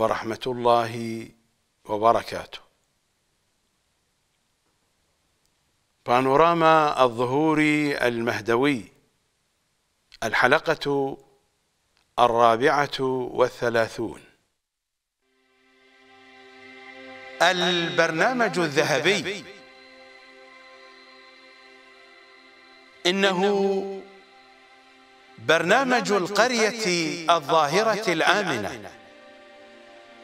ورحمه الله وبركاته بانوراما الظهور المهدوي الحلقه الرابعه والثلاثون البرنامج الذهبي انه برنامج القريه الظاهره الامنه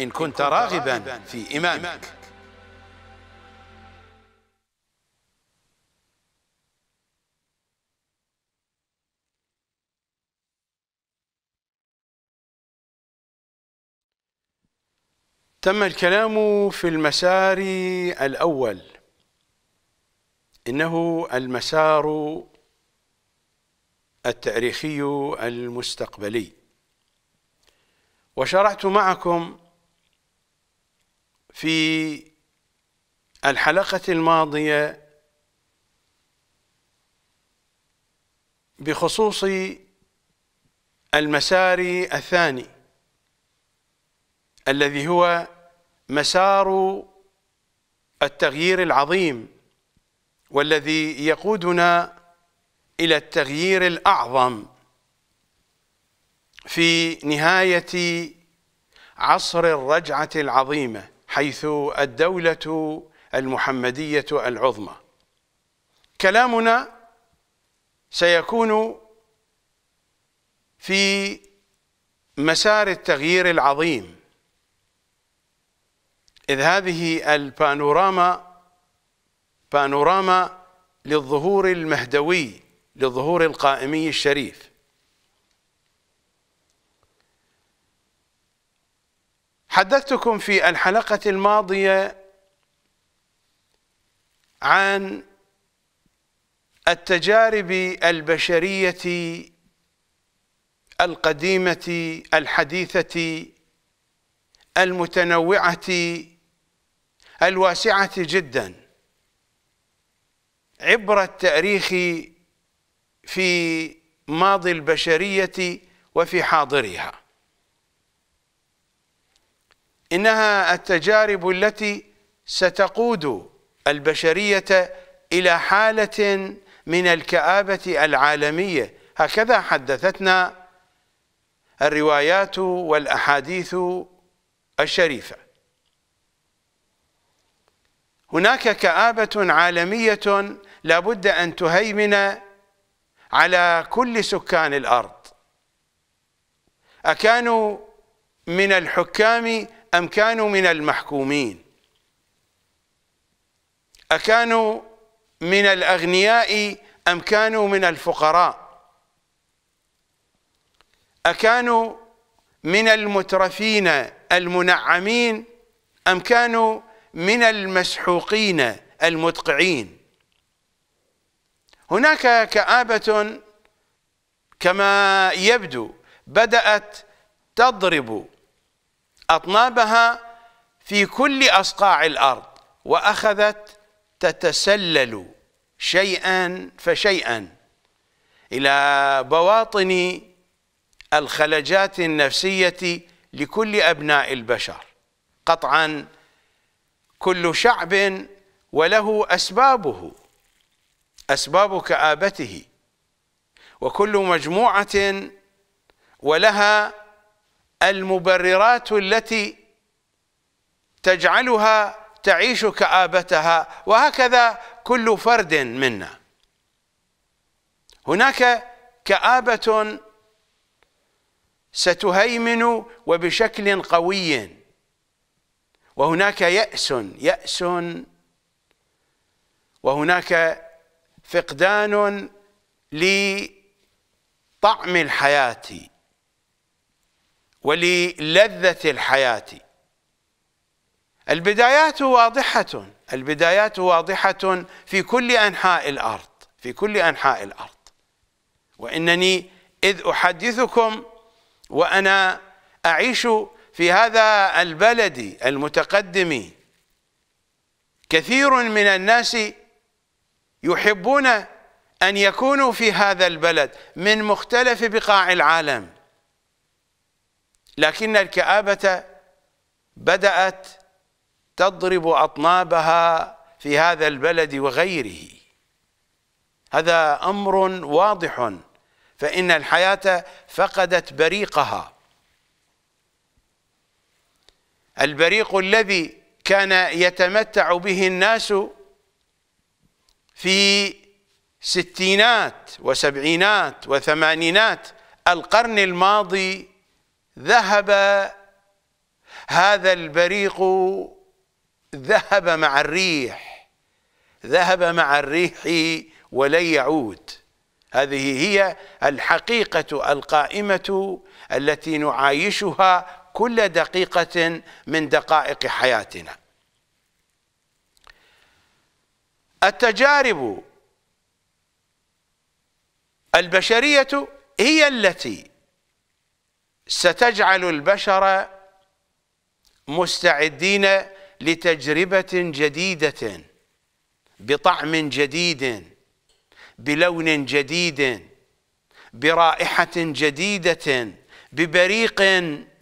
إن كنت راغبا في إمامك تم الكلام في المسار الأول إنه المسار التاريخي المستقبلي وشرعت معكم في الحلقة الماضية بخصوص المسار الثاني الذي هو مسار التغيير العظيم والذي يقودنا إلى التغيير الأعظم في نهاية عصر الرجعة العظيمة حيث الدولة المحمدية العظمى كلامنا سيكون في مسار التغيير العظيم إذ هذه البانوراما بانوراما للظهور المهدوي للظهور القائمي الشريف حدثتكم في الحلقة الماضية عن التجارب البشرية القديمة الحديثة المتنوعة الواسعة جدا عبر التاريخ في ماضي البشرية وفي حاضرها إنها التجارب التي ستقود البشرية إلى حالة من الكآبة العالمية هكذا حدثتنا الروايات والأحاديث الشريفة هناك كآبة عالمية لابد أن تهيمن على كل سكان الأرض أكانوا من الحكام أم كانوا من المحكومين أكانوا من الأغنياء أم كانوا من الفقراء أكانوا من المترفين المنعمين أم كانوا من المسحوقين المدقعين هناك كآبة كما يبدو بدأت تضرب أطنابها في كل أصقاع الأرض وأخذت تتسلل شيئا فشيئا إلى بواطن الخلجات النفسية لكل أبناء البشر قطعا كل شعب وله أسبابه أسباب كآبته وكل مجموعة ولها المبررات التي تجعلها تعيش كآبتها وهكذا كل فرد منا هناك كآبة ستهيمن وبشكل قوي وهناك يأس يأس وهناك فقدان لطعم الحياه وللذة الحياة البدايات واضحة البدايات واضحة في كل أنحاء الأرض في كل أنحاء الأرض وإنني إذ أحدثكم وأنا أعيش في هذا البلد المتقدم كثير من الناس يحبون أن يكونوا في هذا البلد من مختلف بقاع العالم لكن الكآبة بدأت تضرب أطنابها في هذا البلد وغيره هذا أمر واضح فإن الحياة فقدت بريقها البريق الذي كان يتمتع به الناس في ستينات وسبعينات وثمانينات القرن الماضي ذهب هذا البريق ذهب مع الريح ذهب مع الريح ولن يعود هذه هي الحقيقة القائمة التي نعايشها كل دقيقة من دقائق حياتنا التجارب البشرية هي التي ستجعل البشر مستعدين لتجربة جديدة بطعم جديد بلون جديد برائحة جديدة ببريق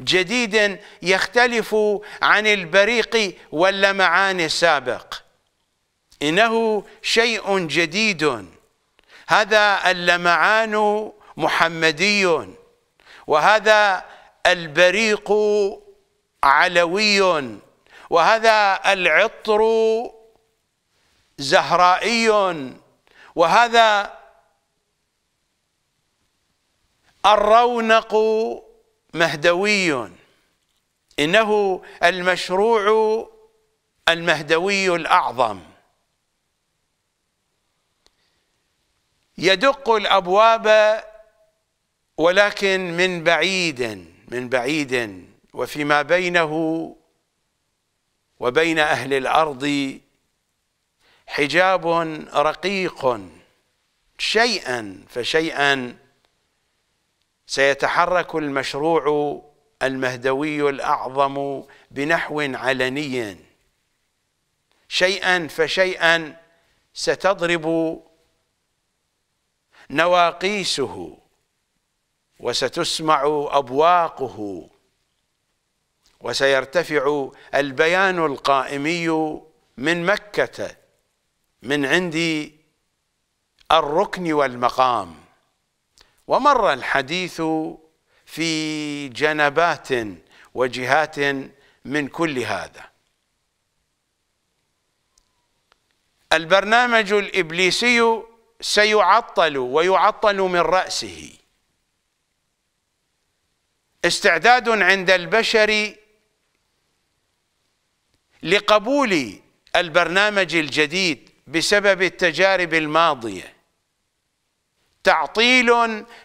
جديد يختلف عن البريق واللمعان السابق إنه شيء جديد هذا اللمعان محمدي وهذا البريق علوي وهذا العطر زهرائي وهذا الرونق مهدوي انه المشروع المهدوي الاعظم يدق الابواب ولكن من بعيد من بعيد وفيما بينه وبين أهل الأرض حجاب رقيق شيئا فشيئا سيتحرك المشروع المهدوي الأعظم بنحو علني شيئا فشيئا ستضرب نواقيسه وستسمع أبواقه وسيرتفع البيان القائمي من مكة من عند الركن والمقام ومر الحديث في جنبات وجهات من كل هذا البرنامج الإبليسي سيعطل ويعطل من رأسه استعداد عند البشر لقبول البرنامج الجديد بسبب التجارب الماضيه تعطيل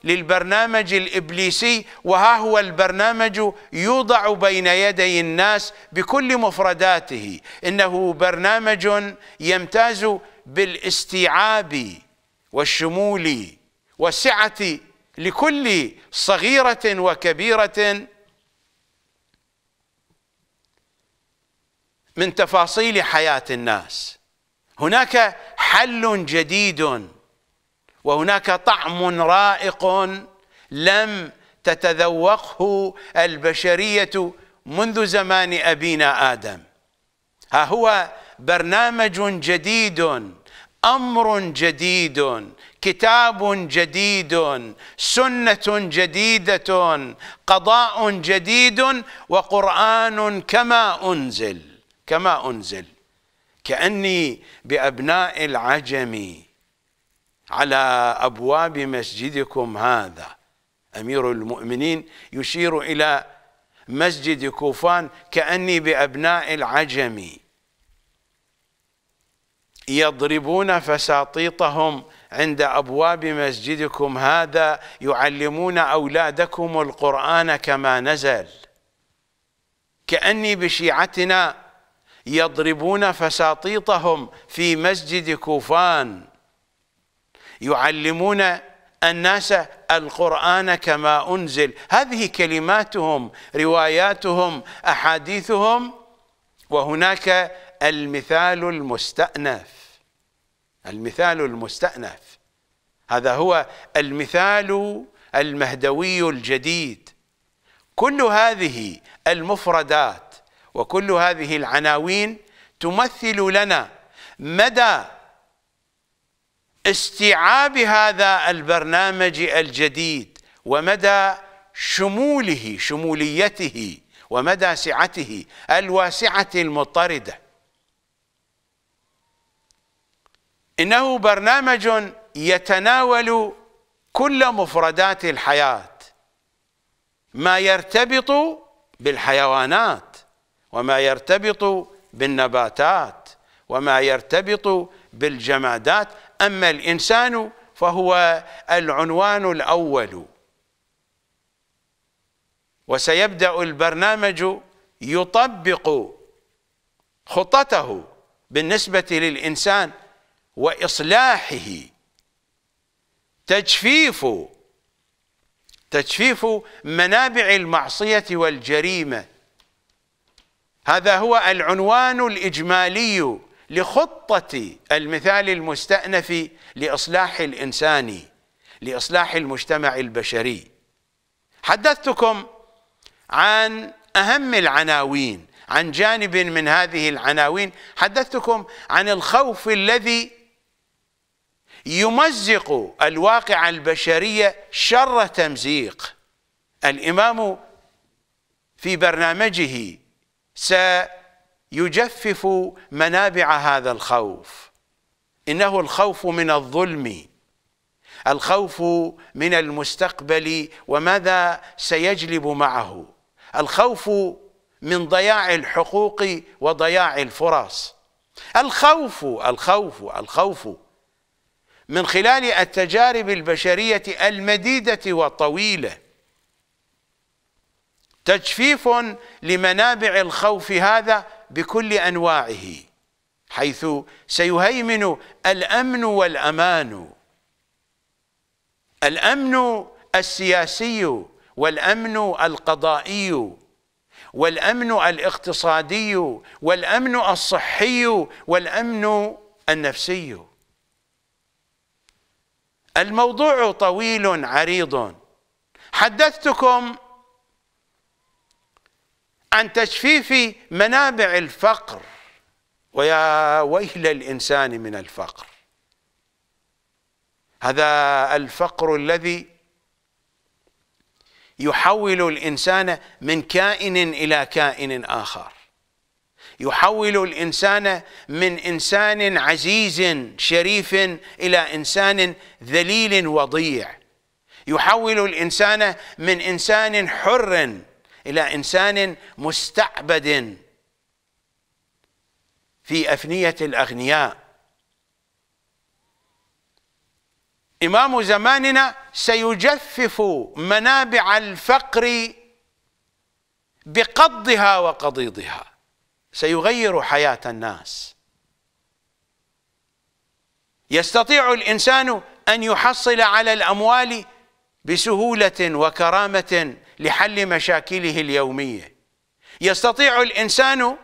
للبرنامج الابليسي وها هو البرنامج يوضع بين يدي الناس بكل مفرداته انه برنامج يمتاز بالاستيعاب والشمول وسعه لكل صغيرة وكبيرة من تفاصيل حياة الناس هناك حل جديد وهناك طعم رائق لم تتذوقه البشرية منذ زمان أبينا آدم ها هو برنامج جديد امر جديد كتاب جديد سنه جديده قضاء جديد وقران كما انزل كما انزل كاني بابناء العجم على ابواب مسجدكم هذا امير المؤمنين يشير الى مسجد كوفان كاني بابناء العجم يضربون فساطيطهم عند أبواب مسجدكم هذا يعلمون أولادكم القرآن كما نزل كأني بشيعتنا يضربون فساطيطهم في مسجد كوفان يعلمون الناس القرآن كما أنزل هذه كلماتهم رواياتهم أحاديثهم وهناك المثال المستأنف المثال المستأنف هذا هو المثال المهدوي الجديد كل هذه المفردات وكل هذه العناوين تمثل لنا مدى استيعاب هذا البرنامج الجديد ومدى شموله شموليته ومدى سعته الواسعة المضطردة إنه برنامج يتناول كل مفردات الحياة ما يرتبط بالحيوانات وما يرتبط بالنباتات وما يرتبط بالجمادات أما الإنسان فهو العنوان الأول وسيبدأ البرنامج يطبق خطته بالنسبة للإنسان واصلاحه تجفيف تجفيف منابع المعصيه والجريمه هذا هو العنوان الاجمالي لخطه المثال المستانف لاصلاح الانسان لاصلاح المجتمع البشري حدثتكم عن اهم العناوين عن جانب من هذه العناوين حدثتكم عن الخوف الذي يمزق الواقع البشرية شر تمزيق الإمام في برنامجه سيجفف منابع هذا الخوف إنه الخوف من الظلم الخوف من المستقبل وماذا سيجلب معه الخوف من ضياع الحقوق وضياع الفرص الخوف الخوف الخوف من خلال التجارب البشرية المديدة والطويلة تجفيف لمنابع الخوف هذا بكل أنواعه حيث سيهيمن الأمن والأمان الأمن السياسي والأمن القضائي والأمن الاقتصادي والأمن الصحي والأمن النفسي الموضوع طويل عريض حدثتكم عن تجفيف منابع الفقر ويا ويل الإنسان من الفقر هذا الفقر الذي يحول الإنسان من كائن إلى كائن آخر يحول الانسان من انسان عزيز شريف الى انسان ذليل وضيع يحول الانسان من انسان حر الى انسان مستعبد في افنيه الاغنياء امام زماننا سيجفف منابع الفقر بقضها وقضيضها سيغير حياة الناس يستطيع الإنسان أن يحصل على الأموال بسهولة وكرامة لحل مشاكله اليومية يستطيع الإنسان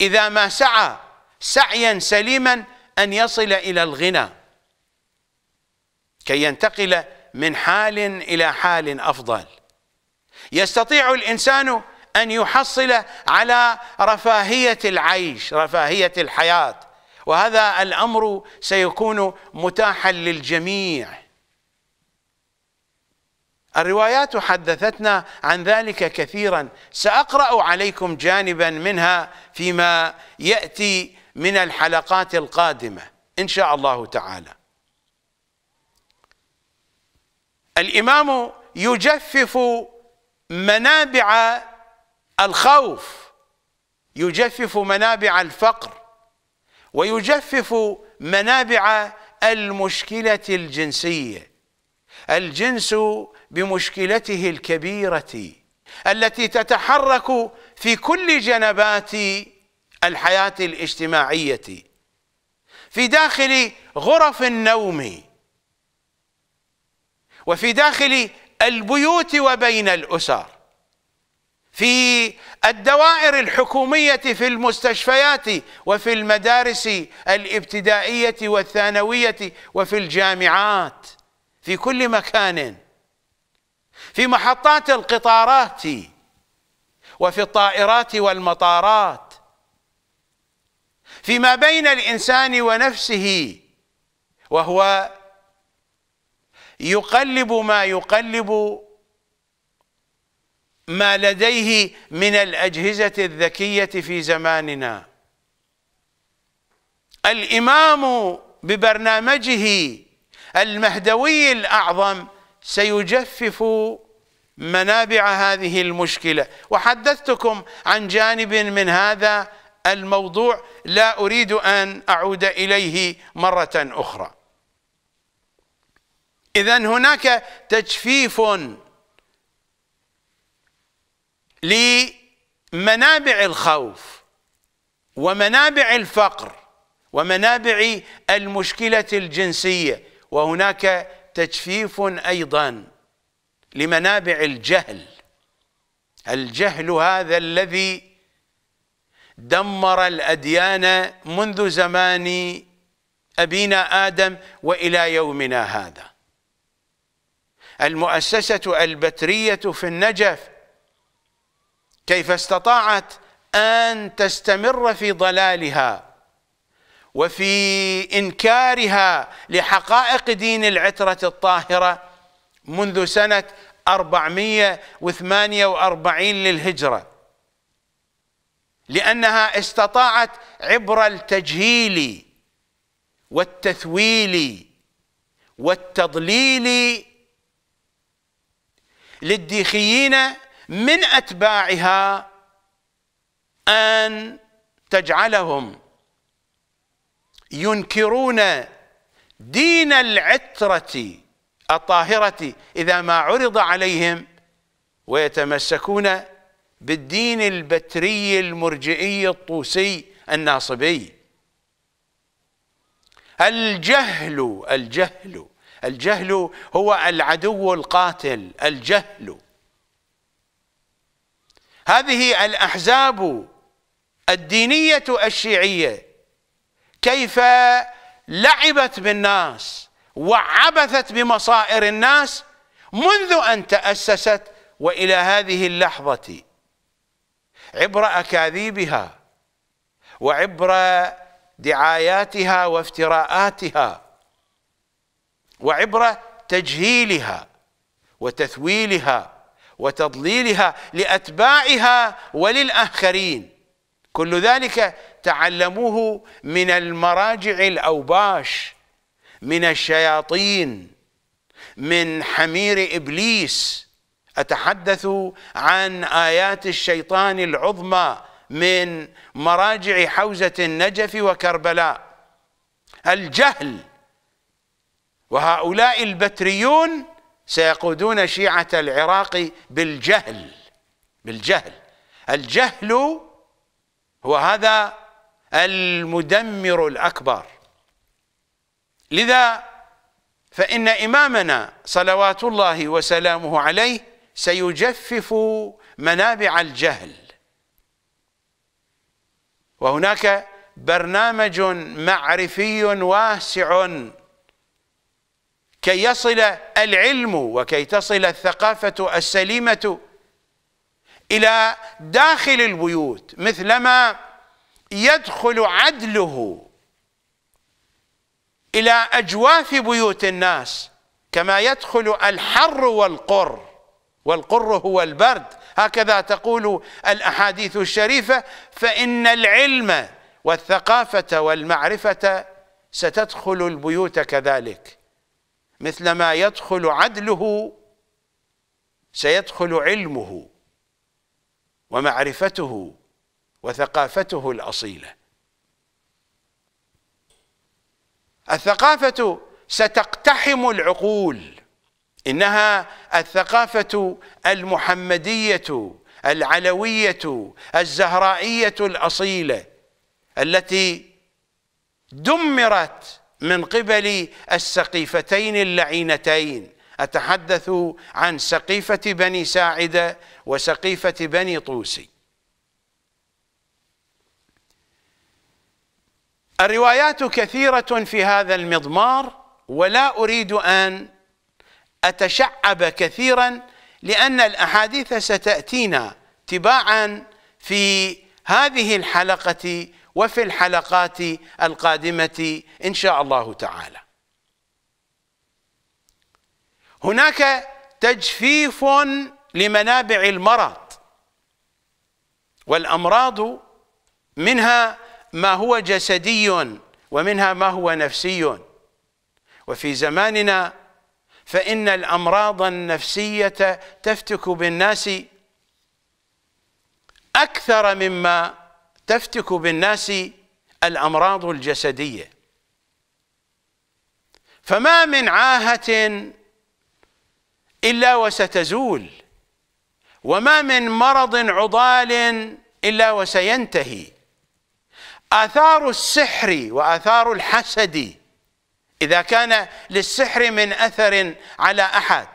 إذا ما سعى سعيا سليما أن يصل إلى الغنى كي ينتقل من حال إلى حال أفضل يستطيع الإنسان أن يحصل على رفاهية العيش رفاهية الحياة وهذا الأمر سيكون متاحا للجميع الروايات حدثتنا عن ذلك كثيرا سأقرأ عليكم جانبا منها فيما يأتي من الحلقات القادمة إن شاء الله تعالى الإمام يجفف منابع الخوف يجفف منابع الفقر ويجفف منابع المشكلة الجنسية الجنس بمشكلته الكبيرة التي تتحرك في كل جنبات الحياة الاجتماعية في داخل غرف النوم وفي داخل البيوت وبين الأسر في الدوائر الحكومية في المستشفيات وفي المدارس الابتدائية والثانوية وفي الجامعات في كل مكان في محطات القطارات وفي الطائرات والمطارات فيما بين الإنسان ونفسه وهو يقلب ما يقلب ما لديه من الأجهزة الذكية في زماننا الإمام ببرنامجه المهدوي الأعظم سيجفف منابع هذه المشكلة وحدثتكم عن جانب من هذا الموضوع لا أريد أن أعود إليه مرة أخرى إذا هناك تجفيف لمنابع الخوف ومنابع الفقر ومنابع المشكلة الجنسية وهناك تجفيف أيضا لمنابع الجهل الجهل هذا الذي دمر الأديان منذ زمان أبينا آدم وإلى يومنا هذا المؤسسة البترية في النجف كيف استطاعت أن تستمر في ضلالها وفي إنكارها لحقائق دين العترة الطاهرة منذ سنة 448 للهجرة لأنها استطاعت عبر التجهيل والتثويل والتضليل للديخيين من أتباعها أن تجعلهم ينكرون دين العترة الطاهرة إذا ما عرض عليهم ويتمسكون بالدين البتري المرجئي الطوسي الناصبي الجهل الجهل الجهل هو العدو القاتل الجهل هذه الأحزاب الدينية الشيعية كيف لعبت بالناس وعبثت بمصائر الناس منذ أن تأسست وإلى هذه اللحظة عبر أكاذيبها وعبر دعاياتها وافتراءاتها وعبر تجهيلها وتثويلها وتضليلها لأتباعها وللآخرين كل ذلك تعلموه من المراجع الأوباش من الشياطين من حمير إبليس أتحدث عن آيات الشيطان العظمى من مراجع حوزة النجف وكربلاء الجهل وهؤلاء البتريون سيقودون شيعة العراق بالجهل بالجهل الجهل هو هذا المدمر الأكبر لذا فإن إمامنا صلوات الله وسلامه عليه سيجفف منابع الجهل وهناك برنامج معرفي واسع كي يصل العلم وكي تصل الثقافة السليمة إلى داخل البيوت مثلما يدخل عدله إلى أجواف بيوت الناس كما يدخل الحر والقر والقر هو البرد هكذا تقول الأحاديث الشريفة فإن العلم والثقافة والمعرفة ستدخل البيوت كذلك مثلما يدخل عدله سيدخل علمه ومعرفته وثقافته الأصيلة الثقافة ستقتحم العقول إنها الثقافة المحمدية العلوية الزهرائية الأصيلة التي دمرت من قبل السقيفتين اللعينتين أتحدث عن سقيفة بني ساعدة وسقيفة بني طوسي الروايات كثيرة في هذا المضمار ولا أريد أن أتشعب كثيرا لأن الأحاديث ستأتينا تباعا في هذه الحلقة وفي الحلقات القادمة إن شاء الله تعالى هناك تجفيف لمنابع المرض والأمراض منها ما هو جسدي ومنها ما هو نفسي وفي زماننا فإن الأمراض النفسية تفتك بالناس أكثر مما تفتك بالناس الأمراض الجسدية فما من عاهة إلا وستزول وما من مرض عضال إلا وسينتهي آثار السحر وآثار الحسد إذا كان للسحر من أثر على أحد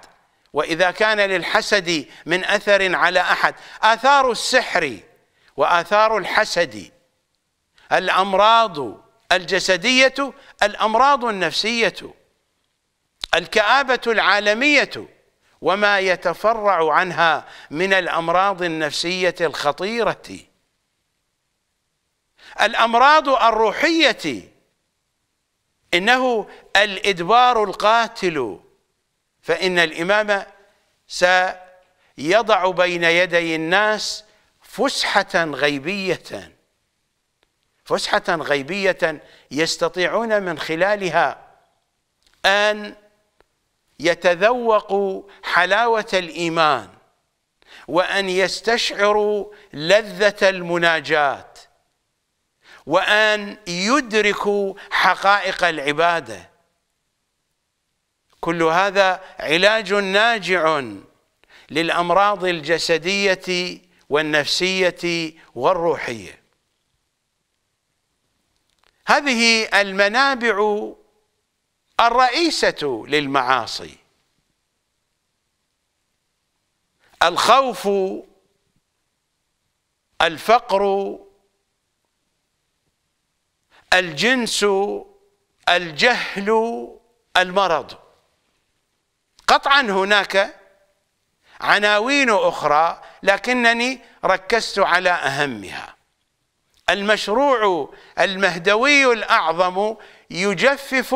وإذا كان للحسد من أثر على أحد آثار السحر وآثار الحسد الأمراض الجسدية الأمراض النفسية الكآبة العالمية وما يتفرع عنها من الأمراض النفسية الخطيرة الأمراض الروحية إنه الإدبار القاتل فإن الإمام سيضع بين يدي الناس فسحة غيبية فسحة غيبية يستطيعون من خلالها أن يتذوقوا حلاوة الإيمان وأن يستشعروا لذة المناجاة وأن يدركوا حقائق العبادة كل هذا علاج ناجع للأمراض الجسدية والنفسية والروحية هذه المنابع الرئيسة للمعاصي الخوف الفقر الجنس الجهل المرض قطعا هناك عناوين أخرى لكنني ركزت على أهمها المشروع المهدوي الأعظم يجفف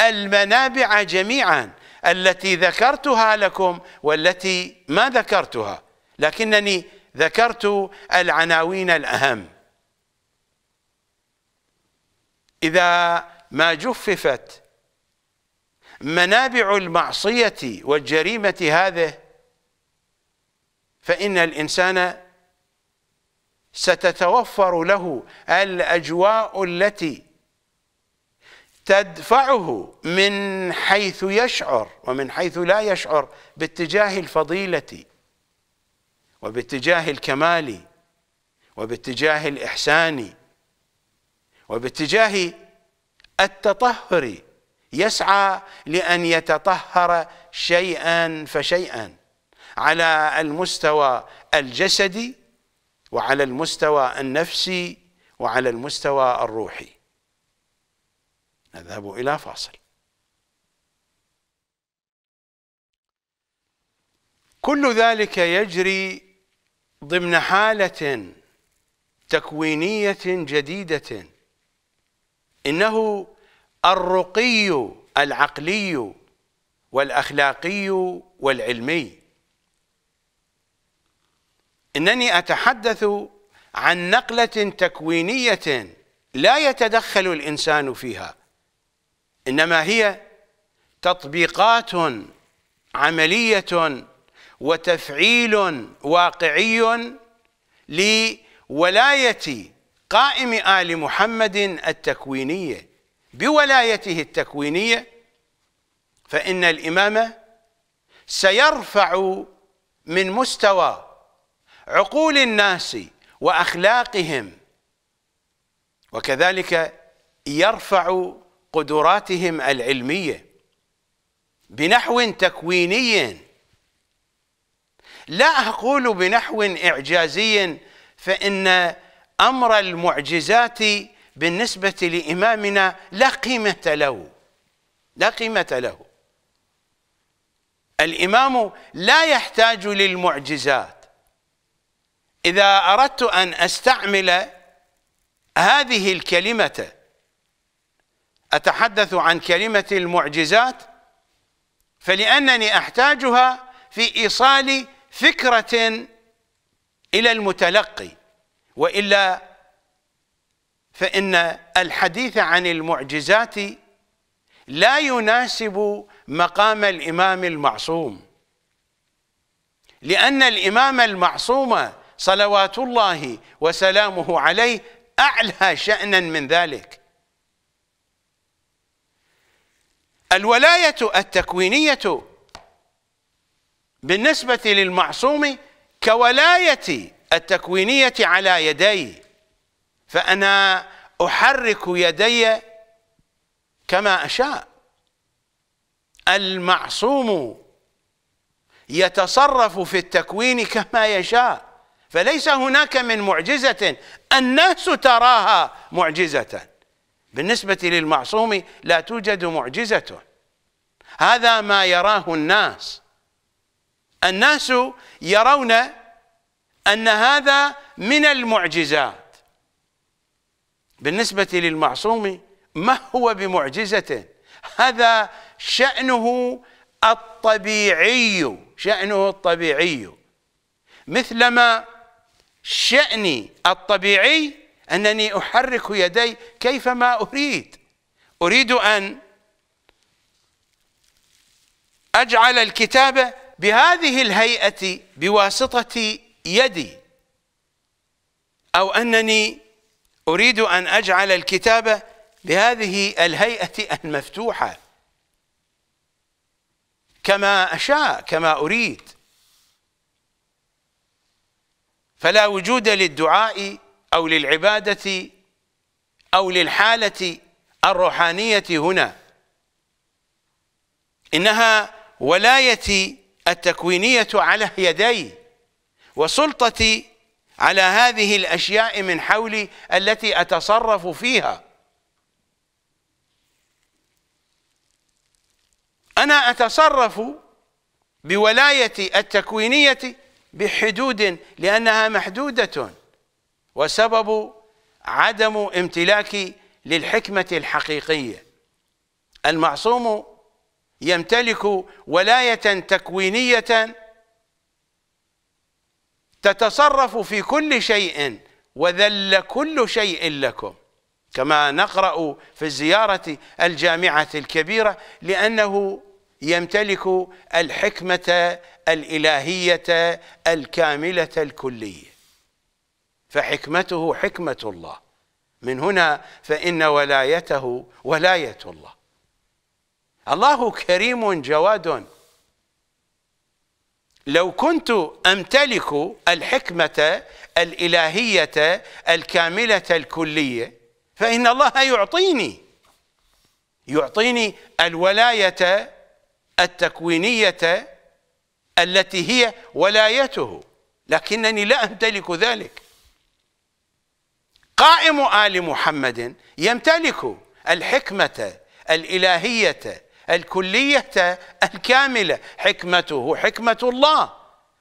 المنابع جميعا التي ذكرتها لكم والتي ما ذكرتها لكنني ذكرت العناوين الأهم إذا ما جففت منابع المعصية والجريمة هذه فإن الإنسان ستتوفر له الأجواء التي تدفعه من حيث يشعر ومن حيث لا يشعر باتجاه الفضيلة وباتجاه الكمال وباتجاه الإحسان وباتجاه التطهر يسعى لأن يتطهر شيئا فشيئا على المستوى الجسدي وعلى المستوى النفسي وعلى المستوى الروحي نذهب إلى فاصل كل ذلك يجري ضمن حالة تكوينية جديدة إنه الرقي العقلي والأخلاقي والعلمي انني اتحدث عن نقله تكوينيه لا يتدخل الانسان فيها انما هي تطبيقات عمليه وتفعيل واقعي لولايه قائم ال محمد التكوينيه بولايته التكوينيه فان الامام سيرفع من مستوى عقول الناس واخلاقهم وكذلك يرفع قدراتهم العلميه بنحو تكويني لا اقول بنحو اعجازي فان امر المعجزات بالنسبه لامامنا لا قيمه له لا قيمه له الامام لا يحتاج للمعجزات إذا أردت أن أستعمل هذه الكلمة أتحدث عن كلمة المعجزات فلأنني أحتاجها في إيصال فكرة إلى المتلقي وإلا فإن الحديث عن المعجزات لا يناسب مقام الإمام المعصوم لأن الإمام المعصوم صلوات الله وسلامه عليه أعلى شأنا من ذلك الولاية التكوينية بالنسبة للمعصوم كولايتي التكوينية على يدي فأنا أحرك يدي كما أشاء المعصوم يتصرف في التكوين كما يشاء فليس هناك من معجزة الناس تراها معجزة بالنسبة للمعصوم لا توجد معجزة هذا ما يراه الناس الناس يرون أن هذا من المعجزات بالنسبة للمعصوم ما هو بمعجزة هذا شأنه الطبيعي شأنه الطبيعي مثلما شأني الطبيعي أنني أحرك يدي كيفما أريد أريد أن أجعل الكتابة بهذه الهيئة بواسطة يدي أو أنني أريد أن أجعل الكتابة بهذه الهيئة المفتوحة كما أشاء كما أريد فلا وجود للدعاء أو للعبادة أو للحالة الروحانية هنا إنها ولايتي التكوينية على يدي وسلطتي على هذه الأشياء من حولي التي أتصرف فيها أنا أتصرف بولايتي التكوينية بحدود لأنها محدودة وسبب عدم امتلاك للحكمة الحقيقية المعصوم يمتلك ولاية تكوينية تتصرف في كل شيء وذل كل شيء لكم كما نقرأ في الزيارة الجامعة الكبيرة لأنه يمتلك الحكمة الإلهية الكاملة الكلية فحكمته حكمة الله من هنا فإن ولايته ولاية الله الله كريم جواد لو كنت أمتلك الحكمة الإلهية الكاملة الكلية فإن الله يعطيني يعطيني الولاية التكوينية التي هي ولايته لكنني لا أمتلك ذلك قائم آل محمد يمتلك الحكمة الإلهية الكلية الكاملة حكمته حكمة الله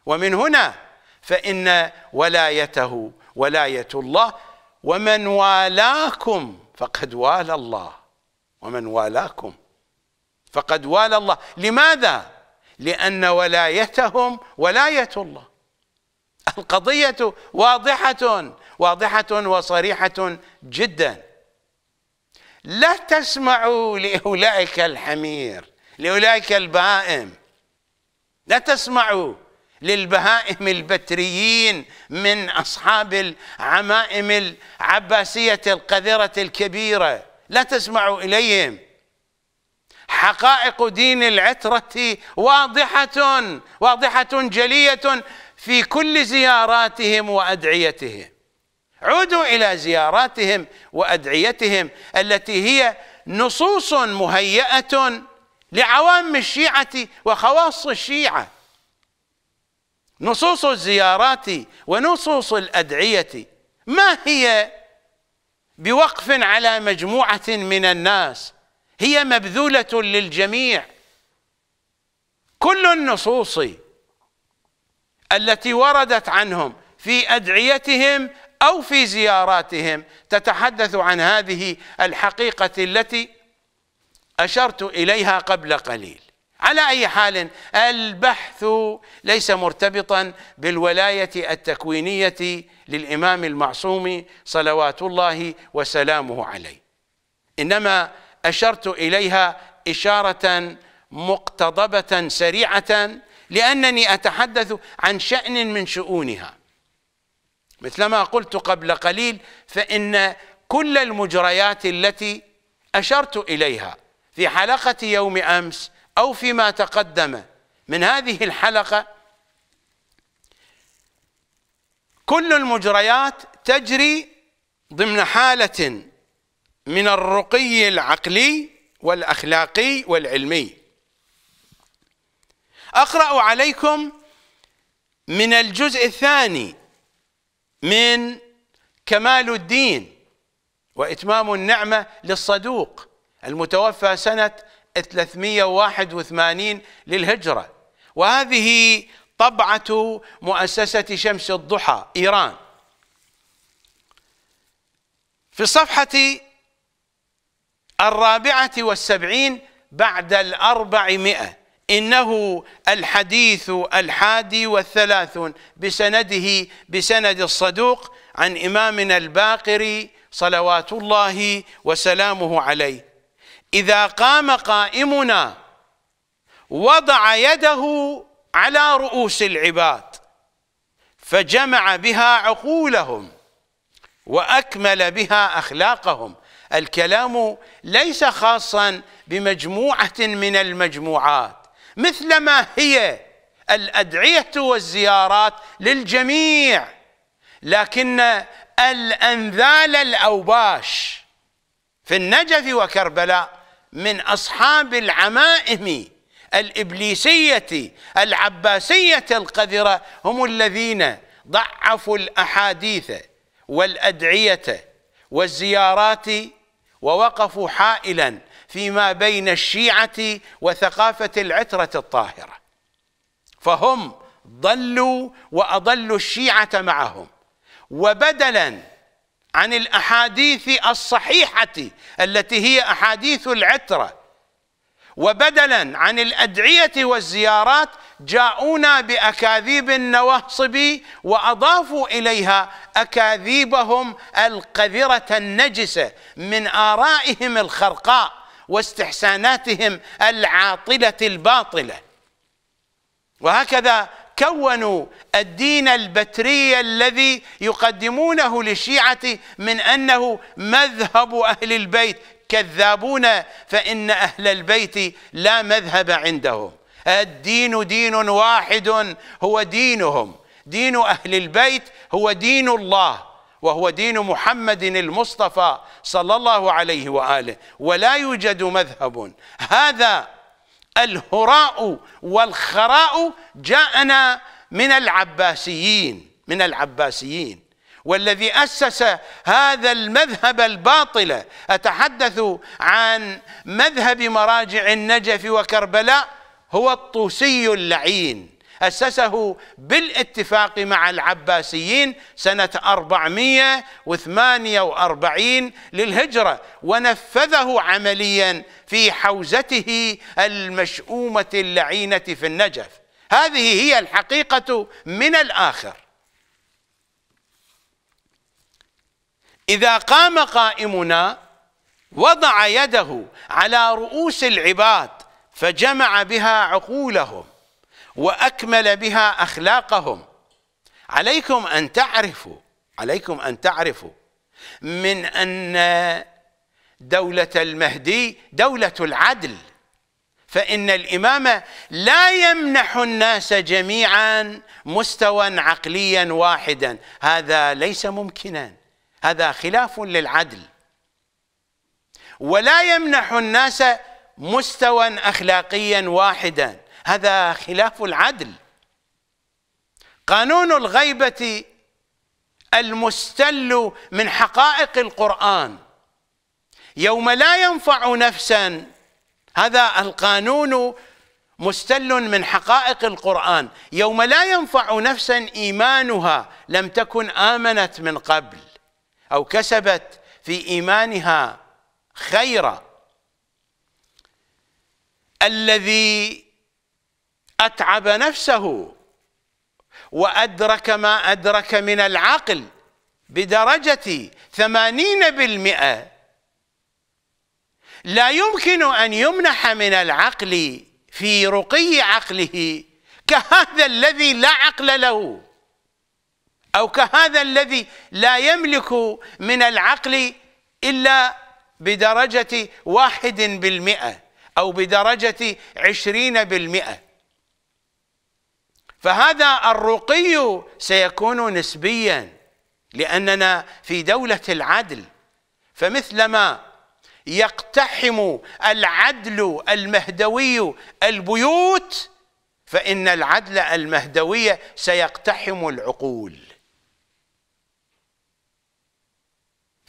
ومن هنا فإن ولايته ولاية الله ومن والاكم فقد والى الله ومن والاكم فقد والى الله لماذا لأن ولايتهم ولاية الله القضية واضحة واضحة وصريحة جدا لا تسمعوا لأولئك الحمير لأولئك البهائم لا تسمعوا للبهائم البتريين من أصحاب العمائم العباسية القذرة الكبيرة لا تسمعوا إليهم حقائق دين العترة واضحة واضحة جلية في كل زياراتهم وأدعيتهم عودوا إلى زياراتهم وأدعيتهم التي هي نصوص مهيئة لعوام الشيعة وخواص الشيعة نصوص الزيارات ونصوص الأدعية ما هي بوقف على مجموعة من الناس هي مبذولة للجميع كل النصوص التي وردت عنهم في أدعيتهم أو في زياراتهم تتحدث عن هذه الحقيقة التي أشرت إليها قبل قليل على أي حال البحث ليس مرتبطا بالولاية التكوينية للإمام المعصوم صلوات الله وسلامه عليه إنما أشرت إليها إشارة مقتضبة سريعة لأنني أتحدث عن شأن من شؤونها مثلما قلت قبل قليل فإن كل المجريات التي أشرت إليها في حلقة يوم أمس أو فيما تقدم من هذه الحلقة كل المجريات تجري ضمن حالة من الرقي العقلي والأخلاقي والعلمي أقرأ عليكم من الجزء الثاني من كمال الدين وإتمام النعمة للصدوق المتوفى سنة 381 للهجرة وهذه طبعة مؤسسة شمس الضحى إيران في الصفحة الرابعة والسبعين بعد الأربعمائة إنه الحديث الحادي والثلاثون بسنده بسند الصدوق عن إمامنا الباقري صلوات الله وسلامه عليه إذا قام قائمنا وضع يده على رؤوس العباد فجمع بها عقولهم وأكمل بها أخلاقهم الكلام ليس خاصا بمجموعه من المجموعات مثلما هي الادعيه والزيارات للجميع لكن الانذال الاوباش في النجف وكربلاء من اصحاب العمائم الابليسيه العباسيه القذره هم الذين ضعفوا الاحاديث والادعيه والزيارات ووقفوا حائلا فيما بين الشيعة وثقافة العترة الطاهرة فهم ضلوا وأضلوا الشيعة معهم وبدلا عن الأحاديث الصحيحة التي هي أحاديث العترة وبدلا عن الأدعية والزيارات جاءونا بأكاذيب النواصب وأضافوا إليها أكاذيبهم القذرة النجسة من آرائهم الخرقاء واستحساناتهم العاطلة الباطلة وهكذا كونوا الدين البتري الذي يقدمونه للشيعة من أنه مذهب أهل البيت كذابون فإن أهل البيت لا مذهب عندهم الدين دين واحد هو دينهم دين أهل البيت هو دين الله وهو دين محمد المصطفى صلى الله عليه وآله ولا يوجد مذهب هذا الهراء والخراء جاءنا من العباسيين من العباسيين والذي أسس هذا المذهب الباطل أتحدث عن مذهب مراجع النجف وكربلاء هو الطوسي اللعين أسسه بالاتفاق مع العباسيين سنة 448 للهجرة ونفذه عمليا في حوزته المشؤومة اللعينة في النجف هذه هي الحقيقة من الآخر إذا قام قائمنا وضع يده على رؤوس العباد فجمع بها عقولهم وأكمل بها أخلاقهم عليكم أن تعرفوا عليكم أن تعرفوا من أن دولة المهدي دولة العدل فإن الإمام لا يمنح الناس جميعا مستوى عقليا واحدا هذا ليس ممكنا هذا خلاف للعدل ولا يمنح الناس مستوى أخلاقيا واحدا هذا خلاف العدل قانون الغيبة المستل من حقائق القرآن يوم لا ينفع نفسا هذا القانون مستل من حقائق القرآن يوم لا ينفع نفسا إيمانها لم تكن آمنت من قبل أو كسبت في إيمانها خيرا الذي أتعب نفسه وأدرك ما أدرك من العقل بدرجة ثمانين بالمئة لا يمكن أن يمنح من العقل في رقي عقله كهذا الذي لا عقل له أو كهذا الذي لا يملك من العقل إلا بدرجة واحد بالمئة أو بدرجة عشرين بالمئة فهذا الرقي سيكون نسبيا لأننا في دولة العدل فمثلما يقتحم العدل المهدوي البيوت فإن العدل المهدوي سيقتحم العقول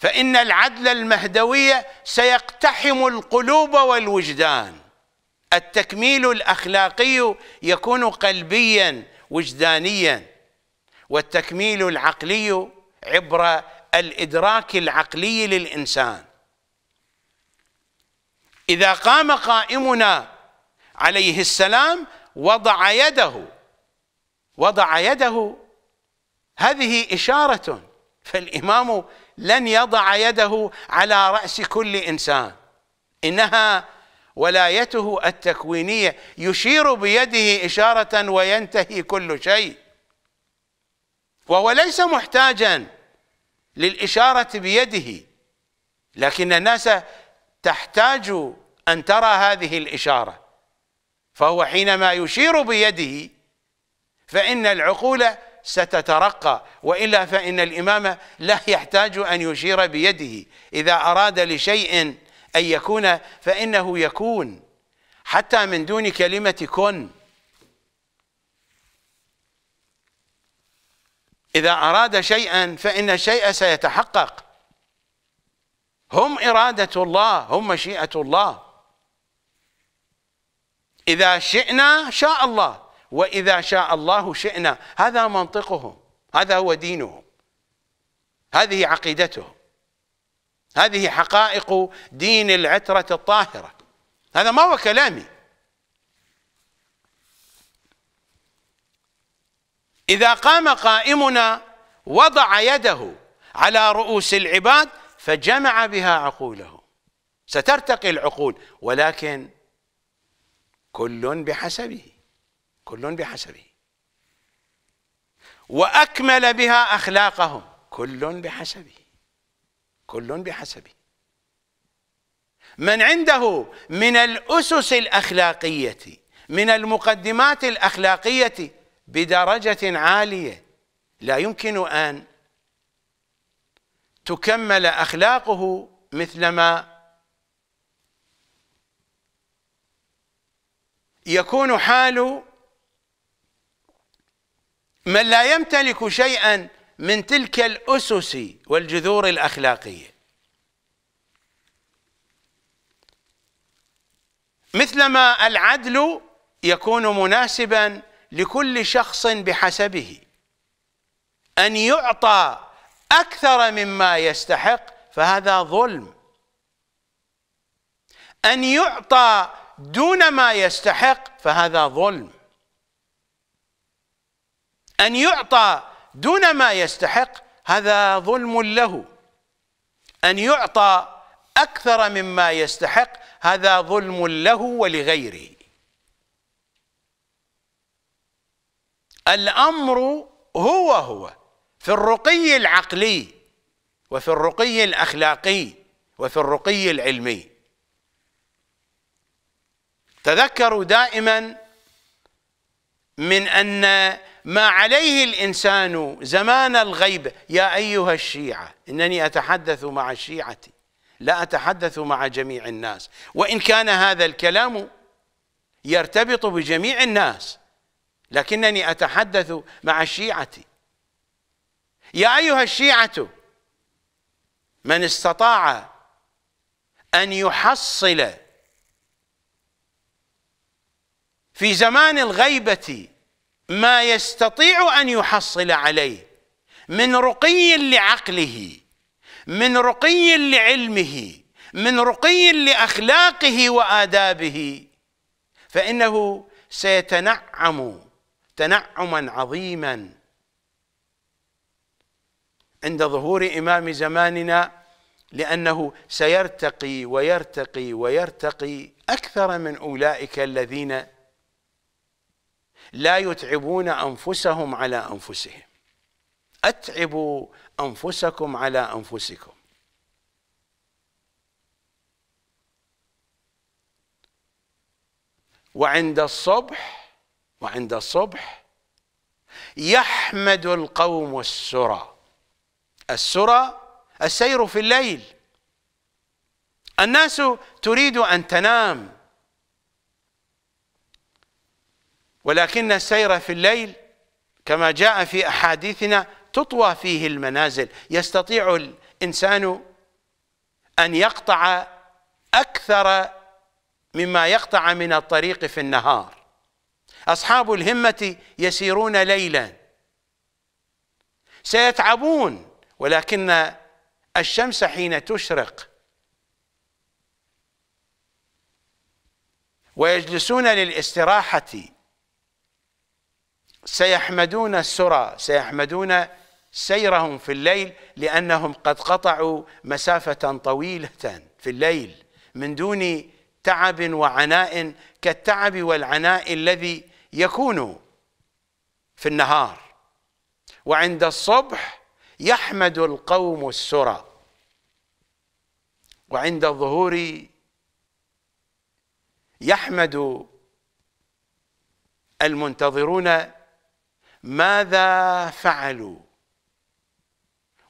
فإن العدل المهدوية سيقتحم القلوب والوجدان التكميل الأخلاقي يكون قلبيا وجدانيا والتكميل العقلي عبر الإدراك العقلي للإنسان إذا قام قائمنا عليه السلام وضع يده وضع يده هذه إشارة فالإمام لن يضع يده على رأس كل إنسان إنها ولايته التكوينية يشير بيده إشارة وينتهي كل شيء وهو ليس محتاجا للإشارة بيده لكن الناس تحتاج أن ترى هذه الإشارة فهو حينما يشير بيده فإن العقول ستترقى وإلا فإن الإمام لا يحتاج أن يشير بيده إذا أراد لشيء أن يكون فإنه يكون حتى من دون كلمة كن إذا أراد شيئا فإن الشيء سيتحقق هم إرادة الله هم مشيئة الله إذا شئنا شاء الله وإذا شاء الله شئنا هذا منطقهم هذا هو دينهم هذه عقيدتهم هذه حقائق دين العترة الطاهرة هذا ما هو كلامي إذا قام قائمنا وضع يده على رؤوس العباد فجمع بها عقولهم سترتقي العقول ولكن كل بحسبه كل بحسبه وأكمل بها أخلاقهم كل بحسبه كل بحسبه من عنده من الأسس الأخلاقية من المقدمات الأخلاقية بدرجة عالية لا يمكن أن تكمل أخلاقه مثلما يكون حال من لا يمتلك شيئا من تلك الأسس والجذور الأخلاقية مثلما العدل يكون مناسبا لكل شخص بحسبه أن يعطى أكثر مما يستحق فهذا ظلم أن يعطى دون ما يستحق فهذا ظلم أن يعطى دون ما يستحق هذا ظلم له أن يعطى أكثر مما يستحق هذا ظلم له ولغيره الأمر هو هو في الرقي العقلي وفي الرقي الأخلاقي وفي الرقي العلمي تذكروا دائما من أن ما عليه الانسان زمان الغيبه يا ايها الشيعه انني اتحدث مع الشيعه لا اتحدث مع جميع الناس وان كان هذا الكلام يرتبط بجميع الناس لكنني اتحدث مع الشيعه يا ايها الشيعه من استطاع ان يحصل في زمان الغيبه ما يستطيع ان يحصل عليه من رقي لعقله من رقي لعلمه من رقي لاخلاقه وادابه فانه سيتنعم تنعما عظيما عند ظهور امام زماننا لانه سيرتقي ويرتقي ويرتقي اكثر من اولئك الذين لا يتعبون انفسهم على انفسهم اتعبوا انفسكم على انفسكم وعند الصبح وعند الصبح يحمد القوم السرى السرى السير في الليل الناس تريد ان تنام ولكن السير في الليل كما جاء في أحاديثنا تطوى فيه المنازل يستطيع الإنسان أن يقطع أكثر مما يقطع من الطريق في النهار أصحاب الهمة يسيرون ليلا سيتعبون ولكن الشمس حين تشرق ويجلسون للاستراحة سيحمدون السرى سيحمدون سيرهم في الليل لأنهم قد قطعوا مسافة طويلة في الليل من دون تعب وعناء كالتعب والعناء الذي يكون في النهار وعند الصبح يحمد القوم السرى وعند الظهور يحمد المنتظرون ماذا فعلوا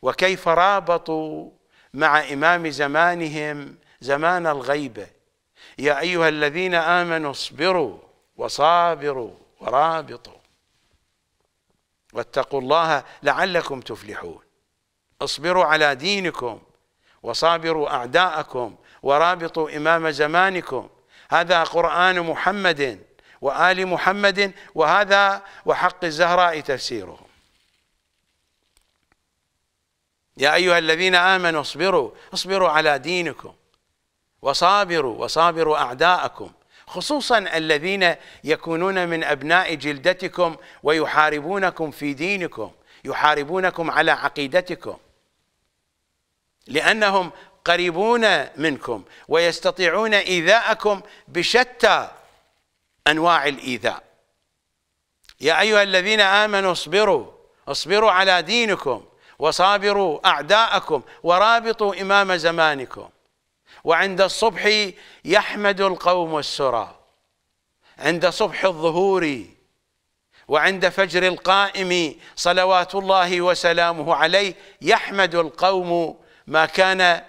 وكيف رابطوا مع إمام زمانهم زمان الغيبة يا أيها الذين آمنوا اصبروا وصابروا ورابطوا واتقوا الله لعلكم تفلحون اصبروا على دينكم وصابروا أعداءكم ورابطوا إمام زمانكم هذا قرآن محمد وآل محمد وهذا وحق الزهراء تفسيره يا أيها الذين آمنوا اصبروا اصبروا على دينكم وصابروا وصابروا أعداءكم خصوصا الذين يكونون من أبناء جلدتكم ويحاربونكم في دينكم يحاربونكم على عقيدتكم لأنهم قريبون منكم ويستطيعون إيذاءكم بشتى أنواع الإيذاء يا أيها الذين آمنوا اصبروا اصبروا على دينكم وصابروا أعداءكم ورابطوا إمام زمانكم وعند الصبح يحمد القوم السرى عند صبح الظهور وعند فجر القائم صلوات الله وسلامه عليه يحمد القوم ما كان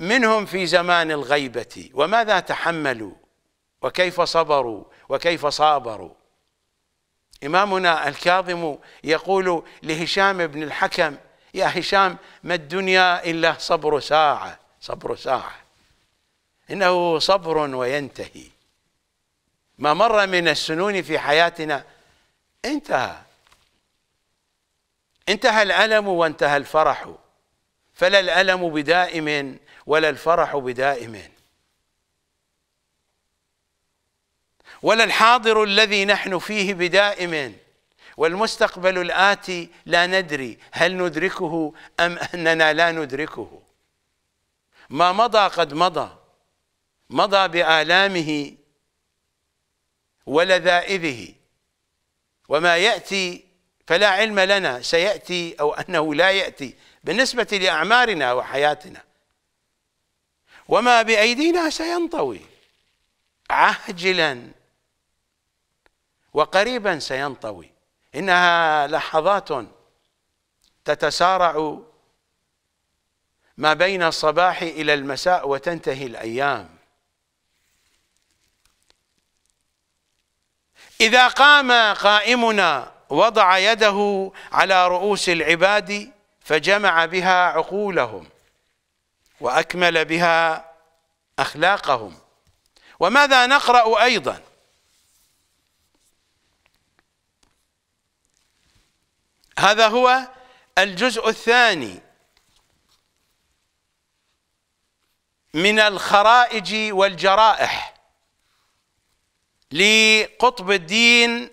منهم في زمان الغيبة وماذا تحملوا وكيف صبروا وكيف صابروا إمامنا الكاظم يقول لهشام بن الحكم يا هشام ما الدنيا إلا صبر ساعة صبر ساعة إنه صبر وينتهي ما مر من السنون في حياتنا انتهى انتهى الألم وانتهى الفرح فلا الألم بدائم ولا الفرح بدائم ولا الحاضر الذي نحن فيه بدائم والمستقبل الآتي لا ندري هل ندركه أم أننا لا ندركه ما مضى قد مضى مضى بآلامه ولذائذه وما يأتي فلا علم لنا سيأتي أو أنه لا يأتي بالنسبة لأعمارنا وحياتنا وما بأيدينا سينطوي عاجلا وقريبا سينطوي انها لحظات تتسارع ما بين الصباح الى المساء وتنتهي الايام اذا قام قائمنا وضع يده على رؤوس العباد فجمع بها عقولهم واكمل بها اخلاقهم وماذا نقرا ايضا هذا هو الجزء الثاني من الخرائج والجرائح لقطب الدين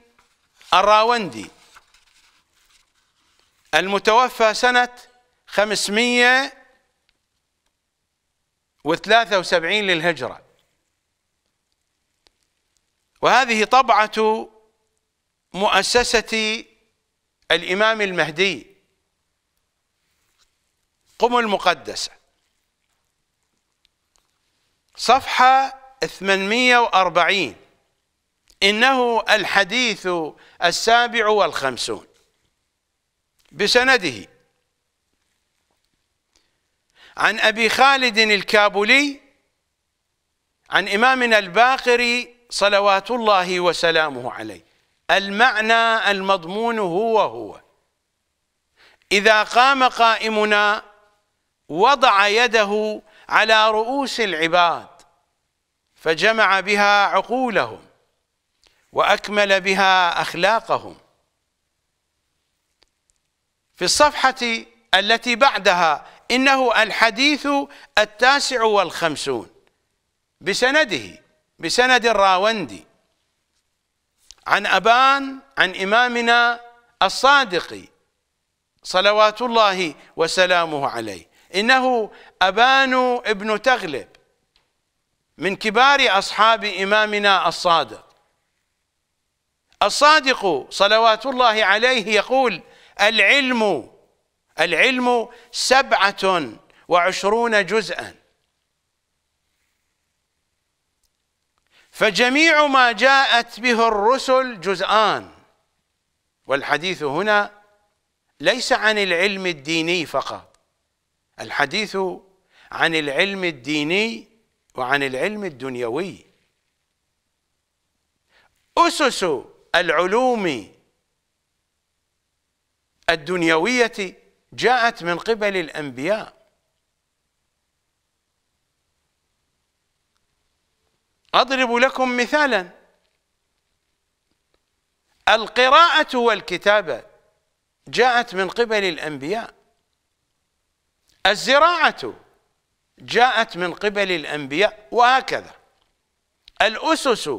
الراوندي المتوفى سنة 573 للهجرة وهذه طبعة مؤسسة الإمام المهدي قم المقدسة صفحة 840 إنه الحديث السابع والخمسون بسنده عن أبي خالد الكابولي عن إمامنا الباقري صلوات الله وسلامه عليه المعنى المضمون هو هو إذا قام قائمنا وضع يده على رؤوس العباد فجمع بها عقولهم وأكمل بها أخلاقهم في الصفحة التي بعدها إنه الحديث التاسع والخمسون بسنده بسند الراوندي عن أبان عن إمامنا الصادق صلوات الله وسلامه عليه إنه أبان ابن تغلب من كبار أصحاب إمامنا الصادق الصادق صلوات الله عليه يقول العلم العلم سبعة وعشرون جزءا فجميع ما جاءت به الرسل جزآن والحديث هنا ليس عن العلم الديني فقط الحديث عن العلم الديني وعن العلم الدنيوي أسس العلوم الدنيوية جاءت من قبل الأنبياء أضرب لكم مثالا القراءة والكتابة جاءت من قبل الأنبياء الزراعة جاءت من قبل الأنبياء وهكذا الأسس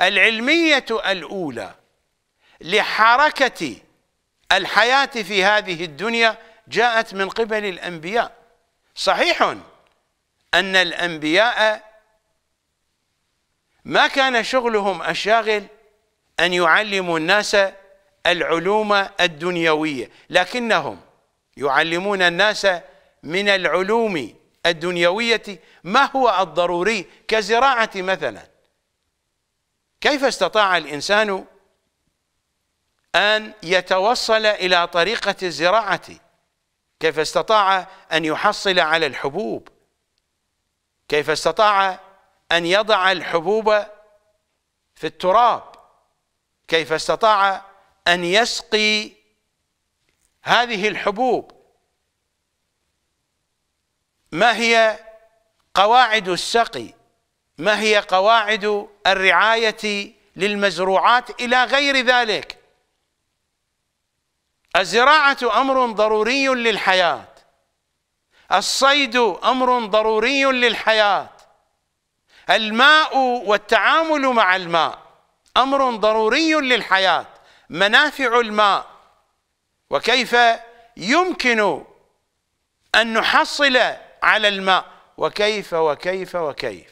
العلمية الأولى لحركة الحياة في هذه الدنيا جاءت من قبل الأنبياء صحيح أن الأنبياء ما كان شغلهم الشاغل أن يعلموا الناس العلوم الدنيوية لكنهم يعلمون الناس من العلوم الدنيوية ما هو الضروري كزراعة مثلا كيف استطاع الإنسان أن يتوصل إلى طريقة الزراعة كيف استطاع أن يحصل على الحبوب كيف استطاع أن يضع الحبوب في التراب كيف استطاع أن يسقي هذه الحبوب ما هي قواعد السقي ما هي قواعد الرعاية للمزروعات إلى غير ذلك الزراعة أمر ضروري للحياة الصيد أمر ضروري للحياة الماء والتعامل مع الماء أمر ضروري للحياة منافع الماء وكيف يمكن أن نحصل على الماء وكيف وكيف وكيف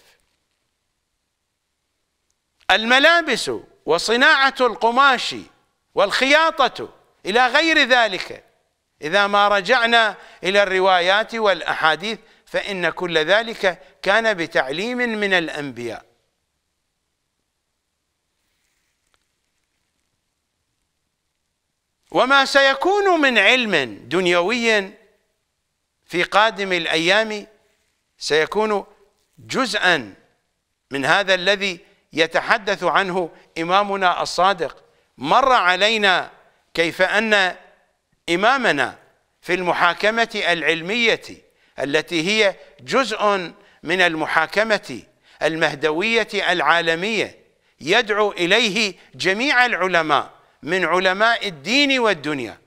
الملابس وصناعة القماش والخياطة إلى غير ذلك إذا ما رجعنا إلى الروايات والأحاديث فإن كل ذلك كان بتعليم من الأنبياء وما سيكون من علم دنيوي في قادم الأيام سيكون جزءا من هذا الذي يتحدث عنه إمامنا الصادق مر علينا كيف أن إمامنا في المحاكمة العلمية التي هي جزء من المحاكمة المهدوية العالمية يدعو إليه جميع العلماء من علماء الدين والدنيا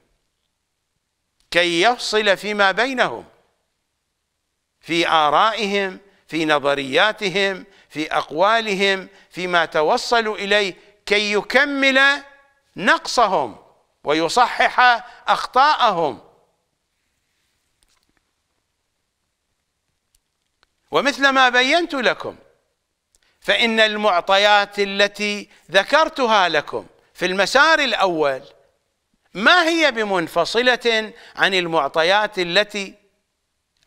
كي يفصل فيما بينهم في آرائهم في نظرياتهم في أقوالهم فيما توصلوا إليه كي يكمل نقصهم ويصحح أخطاءهم ومثل ما بينت لكم فإن المعطيات التي ذكرتها لكم في المسار الأول ما هي بمنفصلة عن المعطيات التي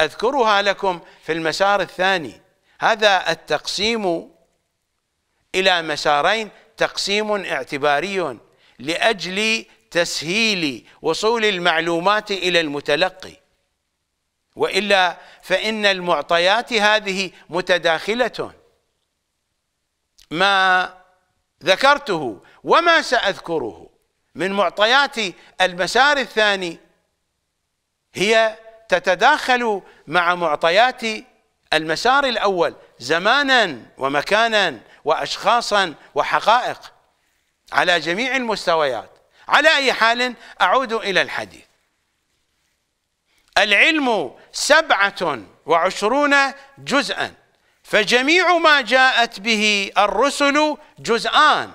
أذكرها لكم في المسار الثاني هذا التقسيم إلى مسارين تقسيم اعتباري لأجل تسهيل وصول المعلومات إلى المتلقي والا فان المعطيات هذه متداخله ما ذكرته وما ساذكره من معطيات المسار الثاني هي تتداخل مع معطيات المسار الاول زمانا ومكانا واشخاصا وحقائق على جميع المستويات على اي حال اعود الى الحديث العلم سبعة وعشرون جزءا فجميع ما جاءت به الرسل جزءان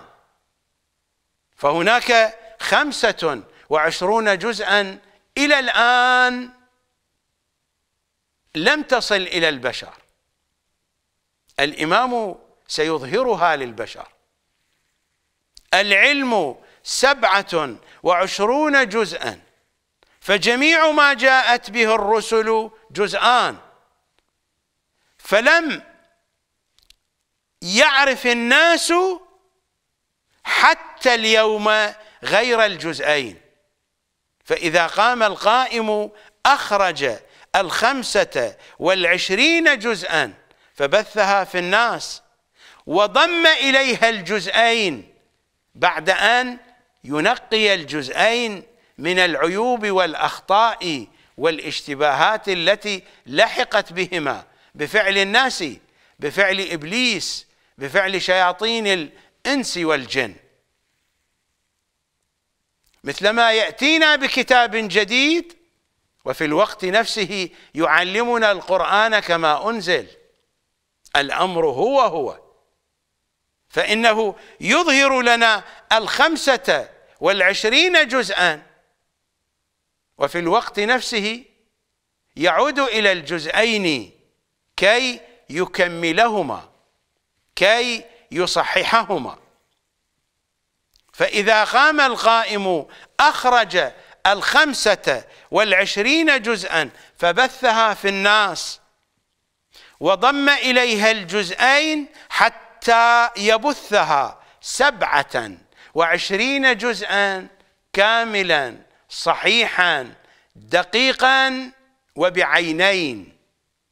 فهناك خمسة وعشرون جزءا إلى الآن لم تصل إلى البشر الإمام سيظهرها للبشر العلم سبعة وعشرون جزءا فجميع ما جاءت به الرسل جزءان فلم يعرف الناس حتى اليوم غير الجزئين فإذا قام القائم أخرج الخمسة والعشرين جزءا فبثها في الناس وضم إليها الجزئين بعد أن ينقي الجزئين من العيوب والاخطاء والاشتباهات التي لحقت بهما بفعل الناس بفعل ابليس بفعل شياطين الانس والجن مثلما ياتينا بكتاب جديد وفي الوقت نفسه يعلمنا القران كما انزل الامر هو هو فانه يظهر لنا الخمسه والعشرين جزءا وفي الوقت نفسه يعود إلى الجزئين كي يكملهما كي يصححهما فإذا قام القائم أخرج الخمسة والعشرين جزءا فبثها في الناس وضم إليها الجزئين حتى يبثها سبعة وعشرين جزءا كاملا صحيحا دقيقا وبعينين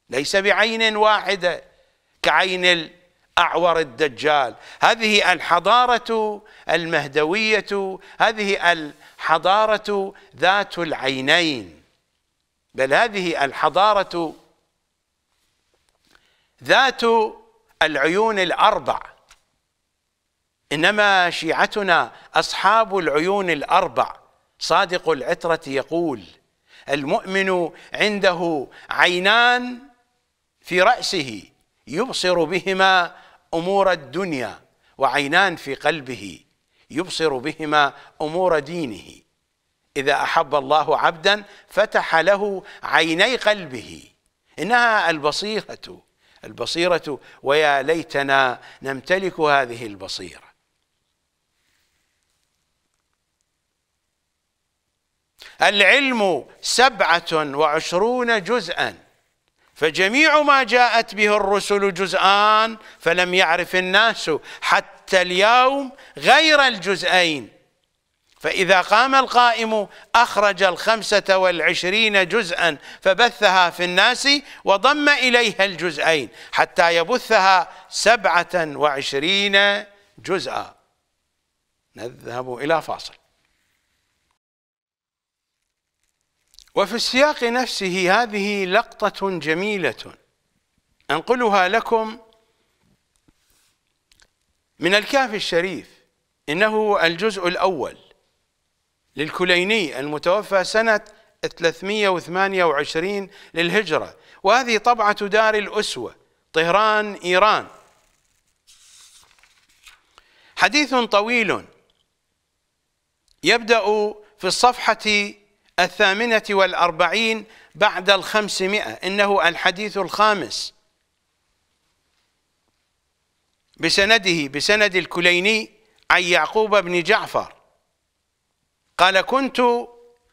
ليس بعين واحدة كعين الأعور الدجال هذه الحضارة المهدوية هذه الحضارة ذات العينين بل هذه الحضارة ذات العيون الأربع إنما شيعتنا أصحاب العيون الأربع صادق العترة يقول المؤمن عنده عينان في رأسه يبصر بهما أمور الدنيا وعينان في قلبه يبصر بهما أمور دينه إذا أحب الله عبدا فتح له عيني قلبه إنها البصيرة البصيرة ويا ليتنا نمتلك هذه البصيرة العلم سبعة وعشرون جزءا فجميع ما جاءت به الرسل جزءان فلم يعرف الناس حتى اليوم غير الجزئين فإذا قام القائم أخرج الخمسة والعشرين جزءا فبثها في الناس وضم إليها الجزئين حتى يبثها سبعة وعشرين جزءا نذهب إلى فاصل وفي السياق نفسه هذه لقطة جميلة أنقلها لكم من الكهف الشريف إنه الجزء الأول للكليني المتوفى سنة 328 للهجرة وهذه طبعة دار الأسوة طهران إيران حديث طويل يبدأ في الصفحة الثامنة والأربعين بعد الخمسمائة إنه الحديث الخامس بسنده بسند الكليني عن يعقوب بن جعفر قال كنت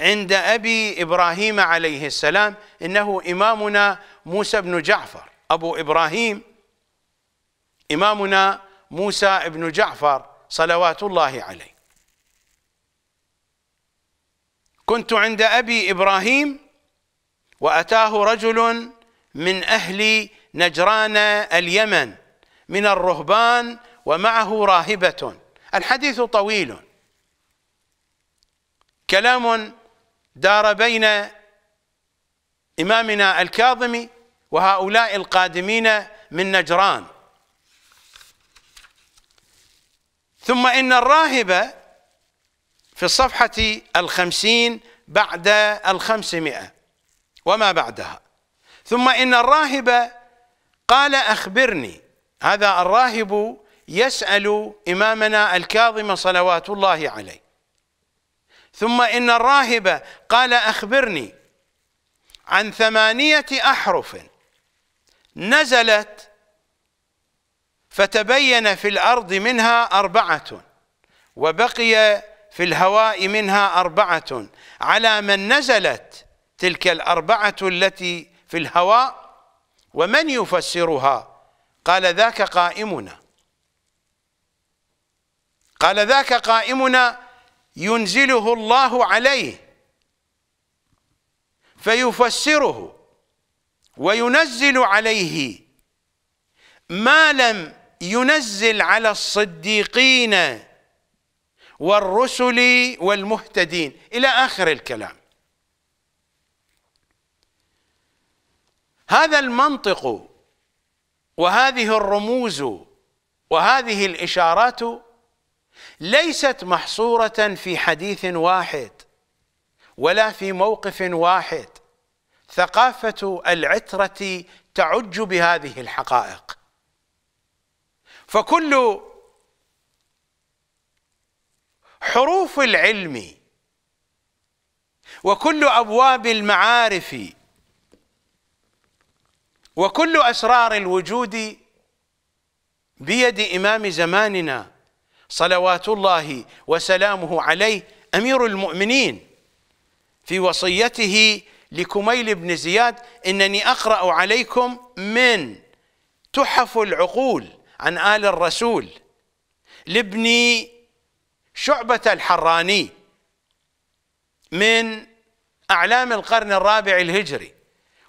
عند أبي إبراهيم عليه السلام إنه إمامنا موسى بن جعفر أبو إبراهيم إمامنا موسى بن جعفر صلوات الله عليه كنت عند ابي ابراهيم واتاه رجل من اهل نجران اليمن من الرهبان ومعه راهبه الحديث طويل كلام دار بين امامنا الكاظمي وهؤلاء القادمين من نجران ثم ان الراهبه في الصفحة الخمسين بعد الخمسمائة وما بعدها ثم إن الراهب قال أخبرني هذا الراهب يسأل إمامنا الكاظم صلوات الله عليه ثم إن الراهب قال أخبرني عن ثمانية أحرف نزلت فتبين في الأرض منها أربعة وبقي في الهواء منها أربعة على من نزلت تلك الأربعة التي في الهواء ومن يفسرها قال ذاك قائمنا قال ذاك قائمنا ينزله الله عليه فيفسره وينزل عليه ما لم ينزل على الصديقين والرسل والمهتدين إلى آخر الكلام هذا المنطق وهذه الرموز وهذه الإشارات ليست محصورة في حديث واحد ولا في موقف واحد ثقافة العترة تعج بهذه الحقائق فكل حروف العلم وكل أبواب المعارف وكل أسرار الوجود بيد إمام زماننا صلوات الله وسلامه عليه أمير المؤمنين في وصيته لكميل بن زياد إنني أقرأ عليكم من تحف العقول عن آل الرسول لابن شعبة الحراني من أعلام القرن الرابع الهجري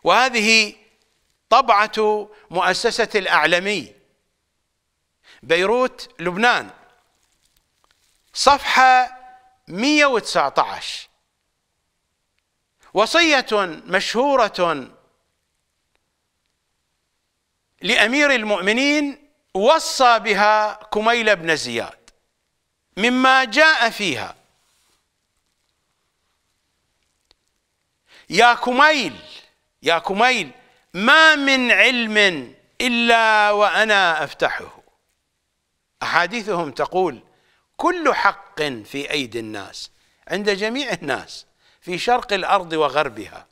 وهذه طبعة مؤسسة الأعلمي بيروت لبنان صفحة 119 وصية مشهورة لأمير المؤمنين وصى بها كميل بن زياد مما جاء فيها يا كميل يا كميل ما من علم إلا وأنا أفتحه أحاديثهم تقول كل حق في أيدي الناس عند جميع الناس في شرق الأرض وغربها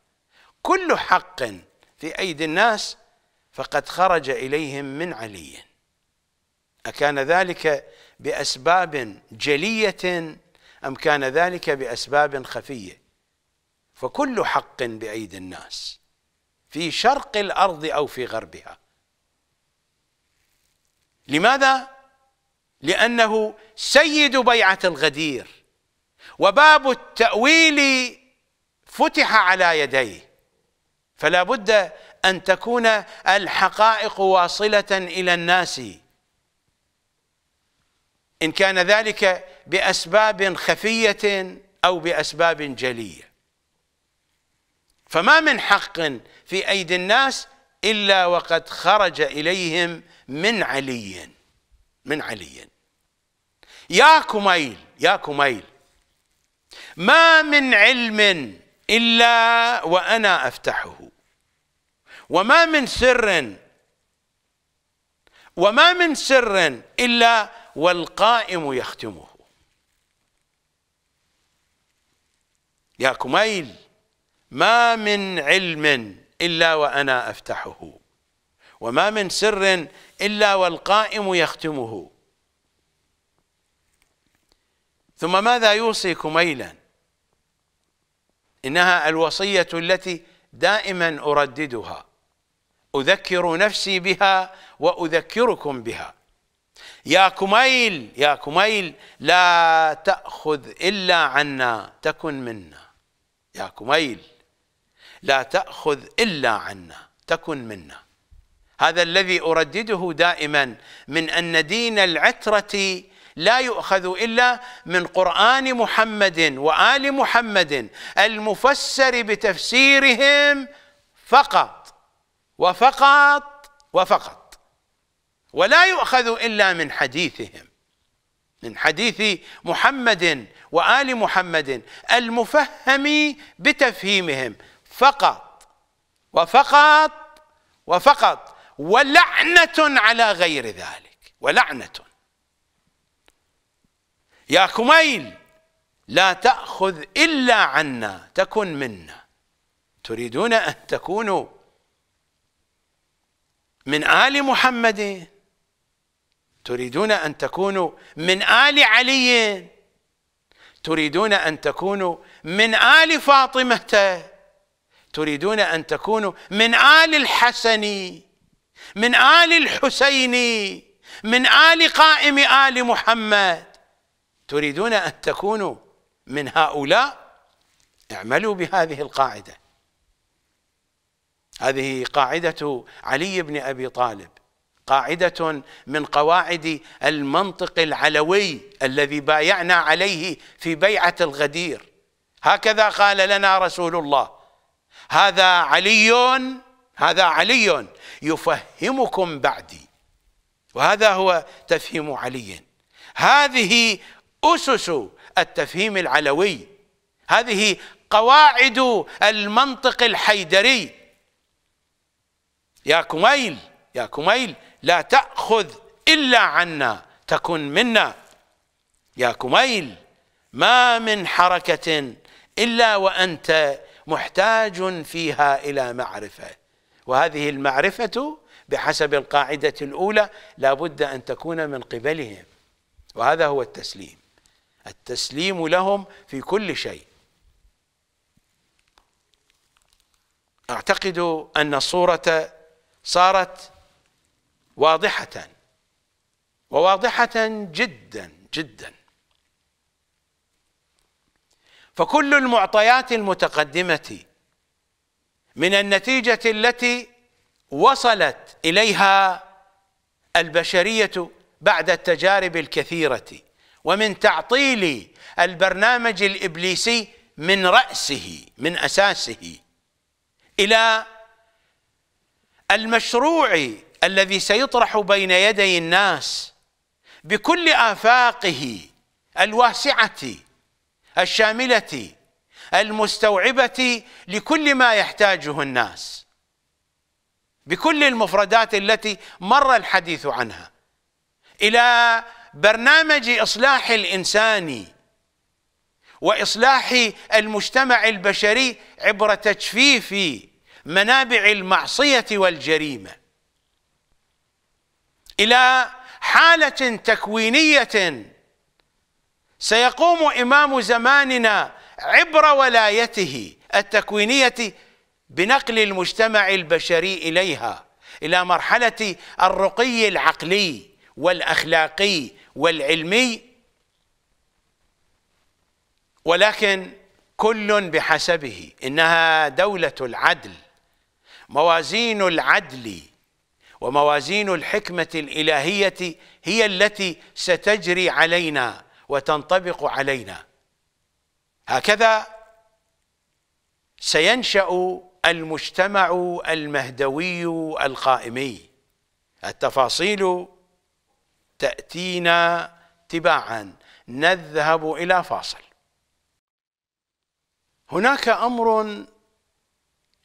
كل حق في أيدي الناس فقد خرج إليهم من علي أكان ذلك باسباب جليه ام كان ذلك باسباب خفيه فكل حق بايدي الناس في شرق الارض او في غربها لماذا لانه سيد بيعه الغدير وباب التاويل فتح على يديه فلا بد ان تكون الحقائق واصله الى الناس إن كان ذلك بأسباب خفية أو بأسباب جلية فما من حق في أيدي الناس إلا وقد خرج إليهم من علي من علي يا كميل يا كميل ما من علم إلا وأنا أفتحه وما من سر وما من سر إلا والقائم يختمه يا كميل ما من علم إلا وأنا أفتحه وما من سر إلا والقائم يختمه ثم ماذا يوصي كميلا إنها الوصية التي دائما أرددها أذكر نفسي بها وأذكركم بها يا كميل يا كميل لا تأخذ إلا عنا تكن منا يا كميل لا تأخذ إلا عنا تكن منا هذا الذي أردده دائما من أن دين العترة لا يؤخذ إلا من قرآن محمد وآل محمد المفسر بتفسيرهم فقط وفقط وفقط ولا يؤخذ إلا من حديثهم من حديث محمد وآل محمد المفهم بتفهيمهم فقط وفقط وفقط ولعنة على غير ذلك ولعنة يا كميل لا تأخذ إلا عنا تكن منا تريدون أن تكونوا من آل محمد تريدون أن تكونوا من آل علي تريدون أن تكونوا من آل فاطمة تريدون أن تكونوا من آل الحسن من آل الحسين من آل قائم آل محمد تريدون أن تكونوا من هؤلاء اعملوا بهذه القاعدة هذه قاعدة علي بن أبي طالب قاعدة من قواعد المنطق العلوي الذي بايعنا عليه في بيعة الغدير هكذا قال لنا رسول الله هذا علي هذا علي يفهمكم بعدي وهذا هو تفهيم علي هذه أسس التفهيم العلوي هذه قواعد المنطق الحيدري يا كميل يا كميل لا تأخذ إلا عنا تكن منا يا كميل ما من حركة إلا وأنت محتاج فيها إلى معرفة وهذه المعرفة بحسب القاعدة الأولى لابد أن تكون من قبلهم وهذا هو التسليم التسليم لهم في كل شيء أعتقد أن الصورة صارت واضحة وواضحة جدا جدا فكل المعطيات المتقدمة من النتيجة التي وصلت إليها البشرية بعد التجارب الكثيرة ومن تعطيل البرنامج الإبليسي من رأسه من أساسه إلى المشروع الذي سيطرح بين يدي الناس بكل آفاقه الواسعة الشاملة المستوعبة لكل ما يحتاجه الناس بكل المفردات التي مر الحديث عنها إلى برنامج إصلاح الإنسان وإصلاح المجتمع البشري عبر تجفيف منابع المعصية والجريمة الى حاله تكوينيه سيقوم امام زماننا عبر ولايته التكوينيه بنقل المجتمع البشري اليها الى مرحله الرقي العقلي والاخلاقي والعلمي ولكن كل بحسبه انها دوله العدل موازين العدل وموازين الحكمة الإلهية هي التي ستجري علينا وتنطبق علينا هكذا سينشأ المجتمع المهدوي القائمي التفاصيل تأتينا تباعا نذهب إلى فاصل هناك أمر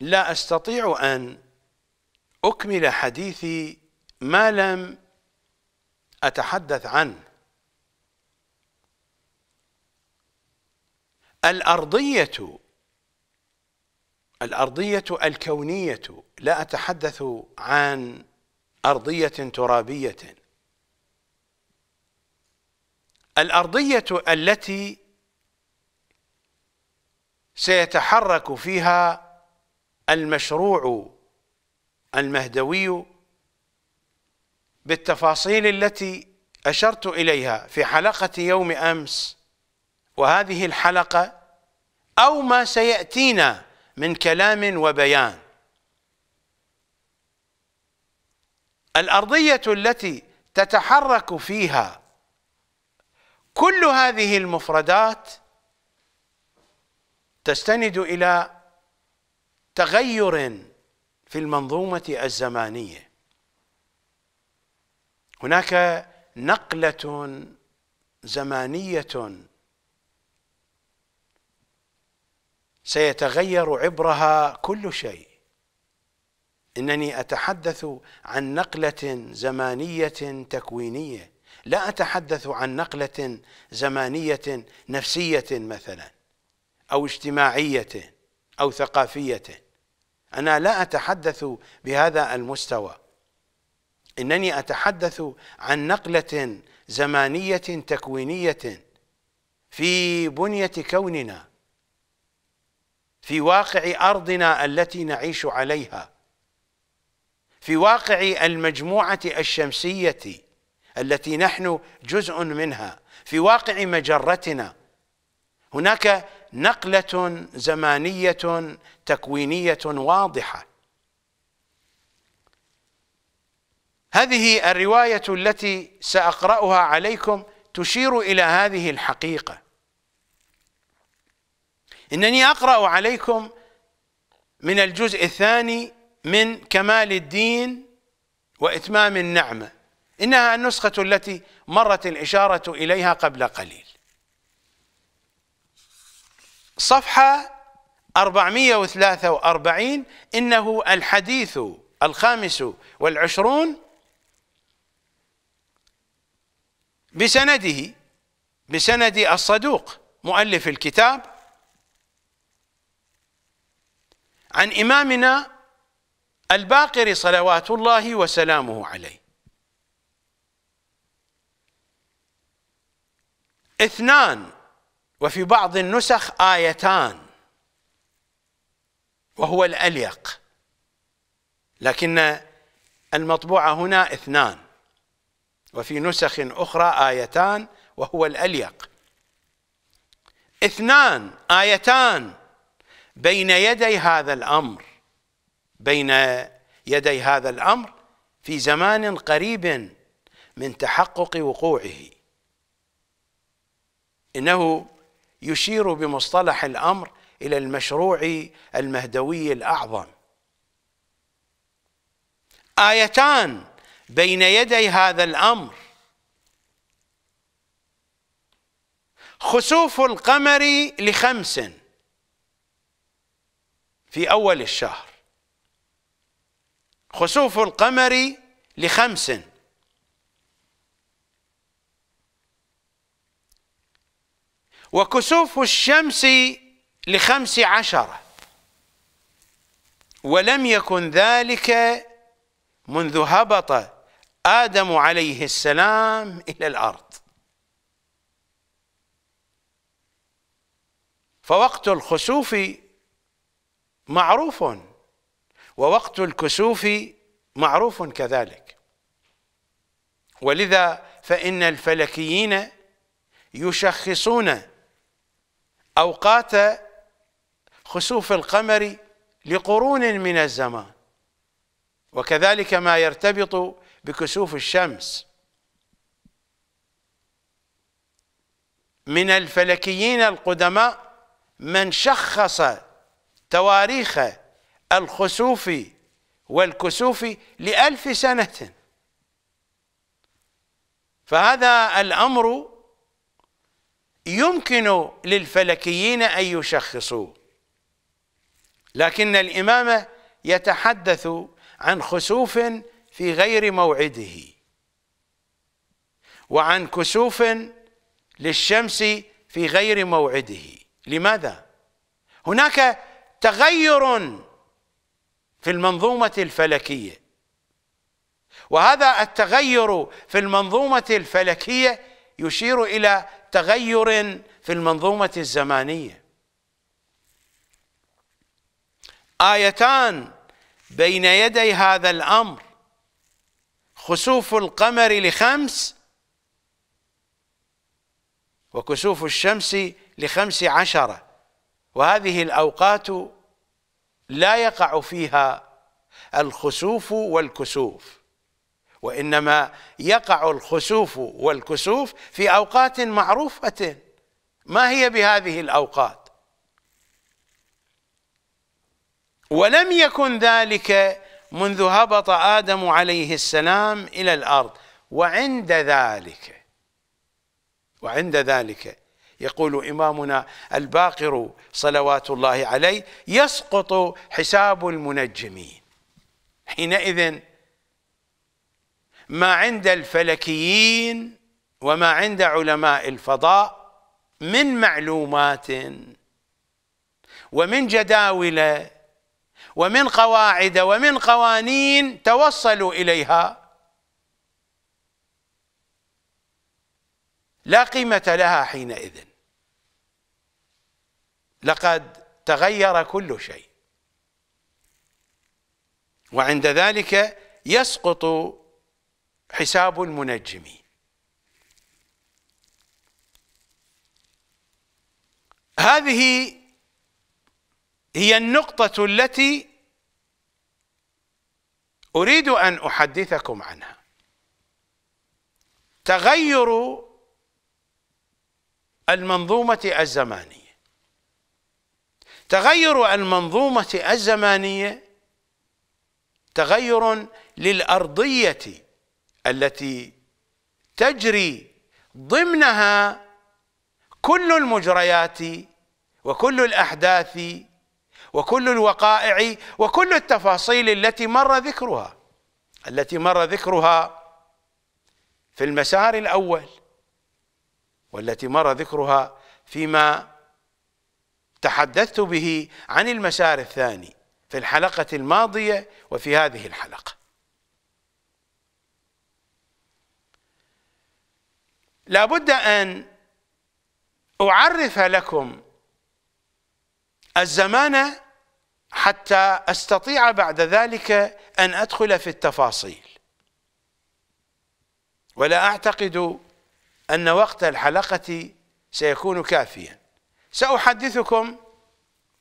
لا أستطيع أن أكمل حديثي ما لم أتحدث عنه الأرضية الأرضية الكونية لا أتحدث عن أرضية ترابية الأرضية التي سيتحرك فيها المشروع المهدوي بالتفاصيل التي أشرت إليها في حلقة يوم أمس وهذه الحلقة أو ما سيأتينا من كلام وبيان الأرضية التي تتحرك فيها كل هذه المفردات تستند إلى تغير في المنظومة الزمانية هناك نقلة زمانية سيتغير عبرها كل شيء انني اتحدث عن نقله زمانيه تكوينيه لا اتحدث عن نقله زمانيه نفسيه مثلا او اجتماعيه او ثقافيه أنا لا أتحدث بهذا المستوى إنني أتحدث عن نقلة زمانية تكوينية في بنية كوننا في واقع أرضنا التي نعيش عليها في واقع المجموعة الشمسية التي نحن جزء منها في واقع مجرتنا هناك نقله زمانيه تكوينيه واضحه هذه الروايه التي ساقراها عليكم تشير الى هذه الحقيقه انني اقرا عليكم من الجزء الثاني من كمال الدين واتمام النعمه انها النسخه التي مرت الاشاره اليها قبل قليل صفحة 443 إنه الحديث الخامس والعشرون بسنده بسند الصدوق مؤلف الكتاب عن إمامنا الباقر صلوات الله وسلامه عليه اثنان وفي بعض النسخ آيتان وهو الأليق لكن المطبوعة هنا اثنان وفي نسخ أخرى آيتان وهو الأليق اثنان آيتان بين يدي هذا الأمر بين يدي هذا الأمر في زمان قريب من تحقق وقوعه إنه يشير بمصطلح الامر الى المشروع المهدوي الاعظم ايتان بين يدي هذا الامر خسوف القمر لخمس في اول الشهر خسوف القمر لخمس وكسوف الشمس لخمس عشرة ولم يكن ذلك منذ هبط آدم عليه السلام إلى الأرض فوقت الخسوف معروف ووقت الكسوف معروف كذلك ولذا فإن الفلكيين يشخصون أوقات خسوف القمر لقرون من الزمان وكذلك ما يرتبط بكسوف الشمس من الفلكيين القدماء من شخص تواريخ الخسوف والكسوف لألف سنة فهذا الأمر يمكن للفلكيين أن يشخصوا لكن الإمام يتحدث عن خسوف في غير موعده وعن كسوف للشمس في غير موعده لماذا؟ هناك تغير في المنظومة الفلكية وهذا التغير في المنظومة الفلكية يشير إلى تغير في المنظومة الزمانية آيتان بين يدي هذا الأمر خسوف القمر لخمس وكسوف الشمس لخمس عشرة وهذه الأوقات لا يقع فيها الخسوف والكسوف وإنما يقع الخسوف والكسوف في أوقات معروفة ما هي بهذه الأوقات ولم يكن ذلك منذ هبط آدم عليه السلام إلى الأرض وعند ذلك وعند ذلك يقول إمامنا الباقر صلوات الله عليه يسقط حساب المنجمين حينئذ ما عند الفلكيين وما عند علماء الفضاء من معلومات ومن جداول ومن قواعد ومن قوانين توصلوا اليها لا قيمه لها حينئذ لقد تغير كل شيء وعند ذلك يسقط حساب المنجم هذه هي النقطة التي أريد أن أحدثكم عنها تغير المنظومة الزمانية تغير المنظومة الزمانية تغير للأرضية التي تجري ضمنها كل المجريات وكل الأحداث وكل الوقائع وكل التفاصيل التي مر ذكرها التي مر ذكرها في المسار الأول والتي مر ذكرها فيما تحدثت به عن المسار الثاني في الحلقة الماضية وفي هذه الحلقة لابد أن أعرف لكم الزمان حتى أستطيع بعد ذلك أن أدخل في التفاصيل ولا أعتقد أن وقت الحلقة سيكون كافيا سأحدثكم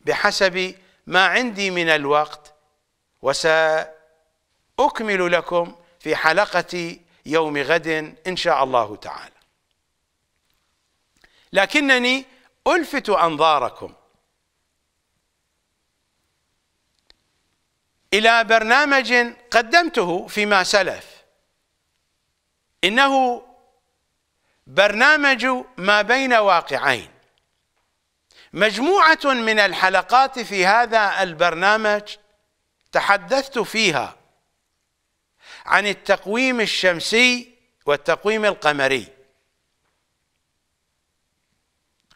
بحسب ما عندي من الوقت وسأكمل لكم في حلقة يوم غد إن شاء الله تعالى لكنني ألفت أنظاركم إلى برنامج قدمته فيما سلف إنه برنامج ما بين واقعين مجموعة من الحلقات في هذا البرنامج تحدثت فيها عن التقويم الشمسي والتقويم القمري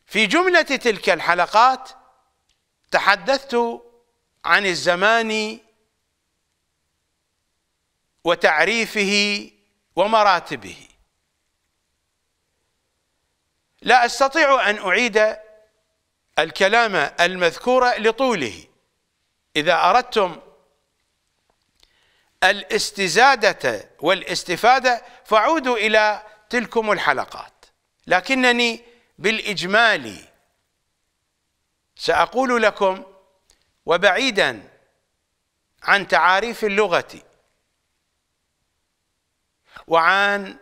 في جملة تلك الحلقات تحدثت عن الزمان وتعريفه ومراتبه لا استطيع ان اعيد الكلام المذكور لطوله اذا اردتم الاستزاده والاستفاده فعودوا الى تلكم الحلقات لكنني بالإجمال سأقول لكم وبعيدا عن تعاريف اللغة وعن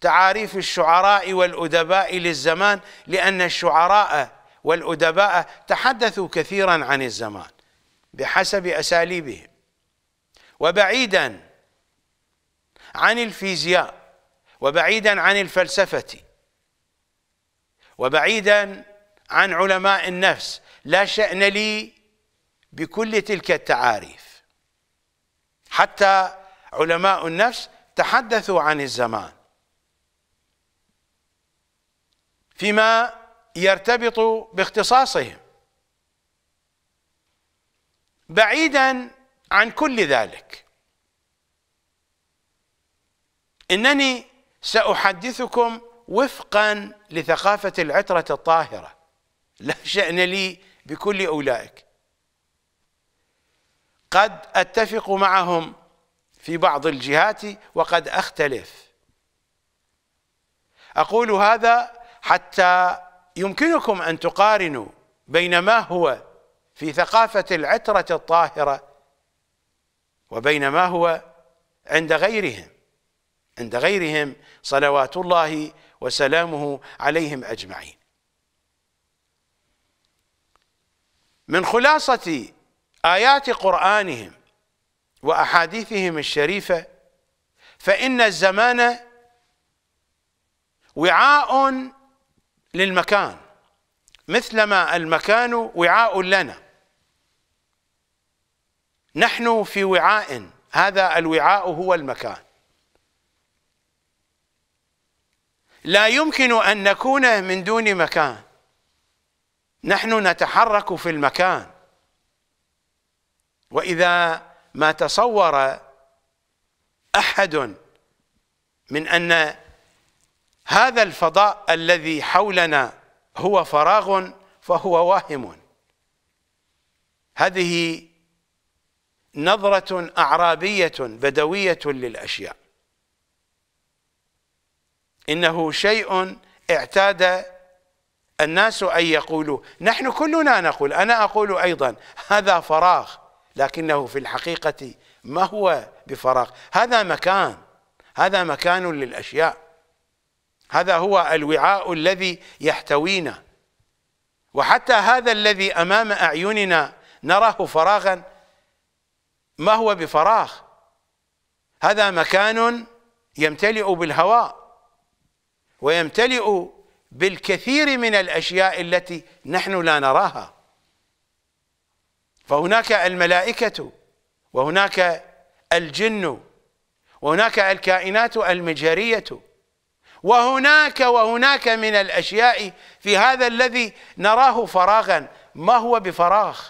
تعاريف الشعراء والأدباء للزمان لأن الشعراء والأدباء تحدثوا كثيرا عن الزمان بحسب أساليبهم وبعيدا عن الفيزياء وبعيدا عن الفلسفة وبعيدا عن علماء النفس لا شأن لي بكل تلك التعاريف حتى علماء النفس تحدثوا عن الزمان فيما يرتبط باختصاصهم بعيدا عن كل ذلك انني ساحدثكم وفقا لثقافة العترة الطاهرة لا شأن لي بكل أولئك قد أتفق معهم في بعض الجهات وقد أختلف أقول هذا حتى يمكنكم أن تقارنوا بين ما هو في ثقافة العترة الطاهرة وبين ما هو عند غيرهم عند غيرهم صلوات الله وسلامه عليهم أجمعين من خلاصة آيات قرآنهم وأحاديثهم الشريفة فإن الزمان وعاء للمكان مثلما المكان وعاء لنا نحن في وعاء هذا الوعاء هو المكان لا يمكن أن نكون من دون مكان نحن نتحرك في المكان وإذا ما تصور أحد من أن هذا الفضاء الذي حولنا هو فراغ فهو واهم هذه نظرة أعرابية بدوية للأشياء إنه شيء اعتاد الناس أن يقولوا نحن كلنا نقول أنا أقول أيضا هذا فراغ لكنه في الحقيقة ما هو بفراغ هذا مكان هذا مكان للأشياء هذا هو الوعاء الذي يحتوينا وحتى هذا الذي أمام أعيننا نراه فراغا ما هو بفراغ هذا مكان يمتلئ بالهواء ويمتلئ بالكثير من الأشياء التي نحن لا نراها فهناك الملائكة وهناك الجن وهناك الكائنات المجهرية وهناك وهناك من الأشياء في هذا الذي نراه فراغا ما هو بفراغ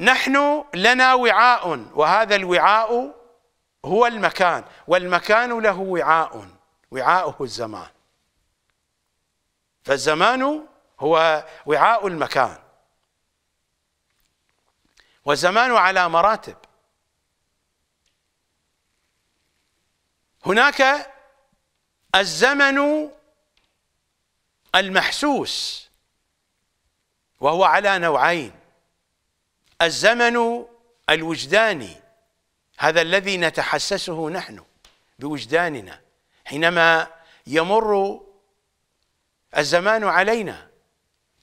نحن لنا وعاء وهذا الوعاء هو المكان والمكان له وعاء وعاؤه الزمان فالزمان هو وعاء المكان والزمان على مراتب هناك الزمن المحسوس وهو على نوعين الزمن الوجداني هذا الذي نتحسسه نحن بوجداننا حينما يمر الزمان علينا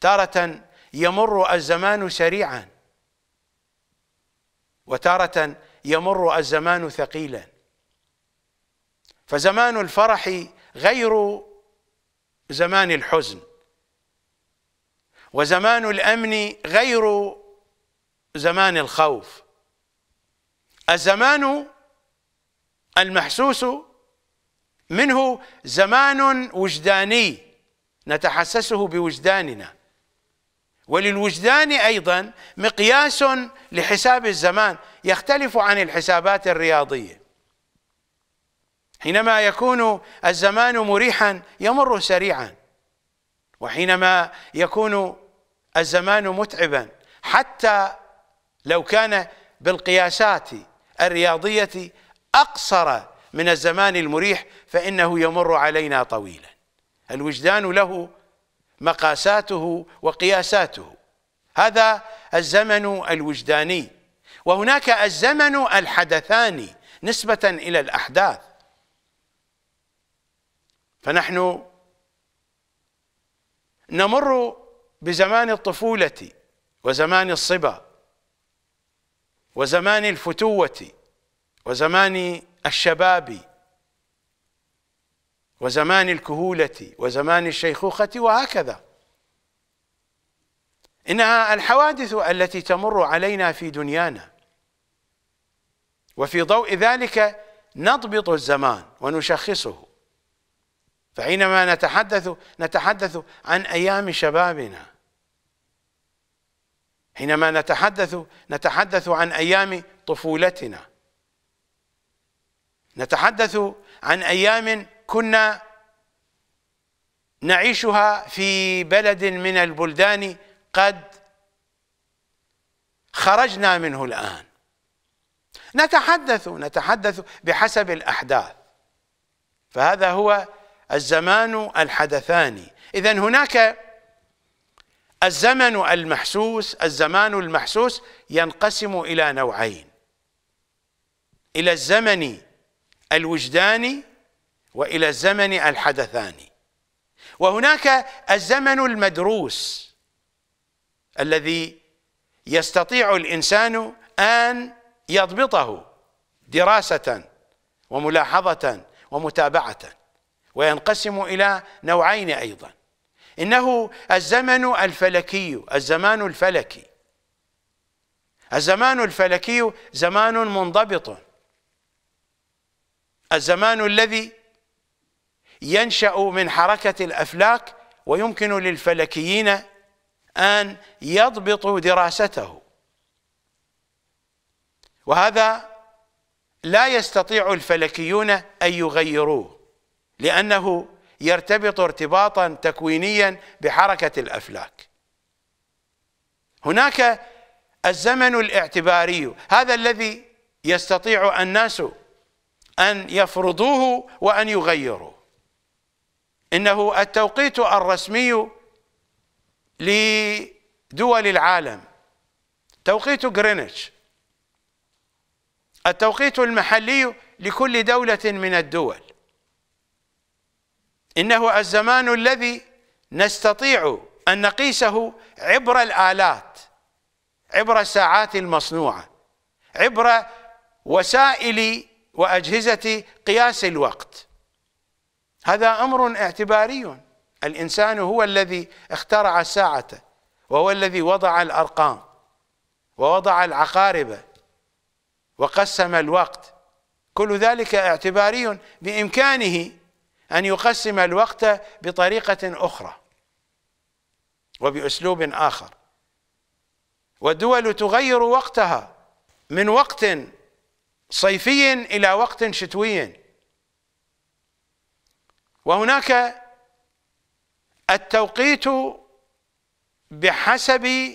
تارة يمر الزمان سريعا وتارة يمر الزمان ثقيلا فزمان الفرح غير زمان الحزن وزمان الامن غير زمان الخوف الزمان المحسوس منه زمان وجداني نتحسسه بوجداننا وللوجدان ايضا مقياس لحساب الزمان يختلف عن الحسابات الرياضيه حينما يكون الزمان مريحا يمر سريعا وحينما يكون الزمان متعبا حتى لو كان بالقياسات الرياضية أقصر من الزمان المريح فإنه يمر علينا طويلا الوجدان له مقاساته وقياساته هذا الزمن الوجداني وهناك الزمن الحدثاني نسبة إلى الأحداث فنحن نمر بزمان الطفولة وزمان الصبا وزمان الفتوة وزمان الشباب وزمان الكهولة وزمان الشيخوخة وهكذا إنها الحوادث التي تمر علينا في دنيانا وفي ضوء ذلك نضبط الزمان ونشخصه فحينما نتحدث نتحدث عن أيام شبابنا حينما نتحدث نتحدث عن ايام طفولتنا نتحدث عن ايام كنا نعيشها في بلد من البلدان قد خرجنا منه الان نتحدث نتحدث بحسب الاحداث فهذا هو الزمان الحدثاني اذا هناك الزمن المحسوس الزمان المحسوس ينقسم إلى نوعين إلى الزمن الوجداني وإلى الزمن الحدثاني وهناك الزمن المدروس الذي يستطيع الإنسان أن يضبطه دراسة وملاحظة ومتابعة وينقسم إلى نوعين أيضاً إنه الزمن الفلكي الزمان الفلكي الزمان الفلكي زمان منضبط الزمان الذي ينشأ من حركة الأفلاك ويمكن للفلكيين أن يضبطوا دراسته وهذا لا يستطيع الفلكيون أن يغيروه لأنه يرتبط ارتباطا تكوينيا بحركة الأفلاك هناك الزمن الاعتباري هذا الذي يستطيع الناس أن يفرضوه وأن يغيروه إنه التوقيت الرسمي لدول العالم توقيت غرينتش التوقيت المحلي لكل دولة من الدول إنه الزمان الذي نستطيع أن نقيسه عبر الآلات عبر الساعات المصنوعة عبر وسائل وأجهزة قياس الوقت هذا أمر اعتباري الإنسان هو الذي اخترع الساعة وهو الذي وضع الأرقام ووضع العقارب وقسم الوقت كل ذلك اعتباري بإمكانه أن يقسم الوقت بطريقة أخرى وبأسلوب آخر والدول تغير وقتها من وقت صيفي إلى وقت شتوي وهناك التوقيت بحسب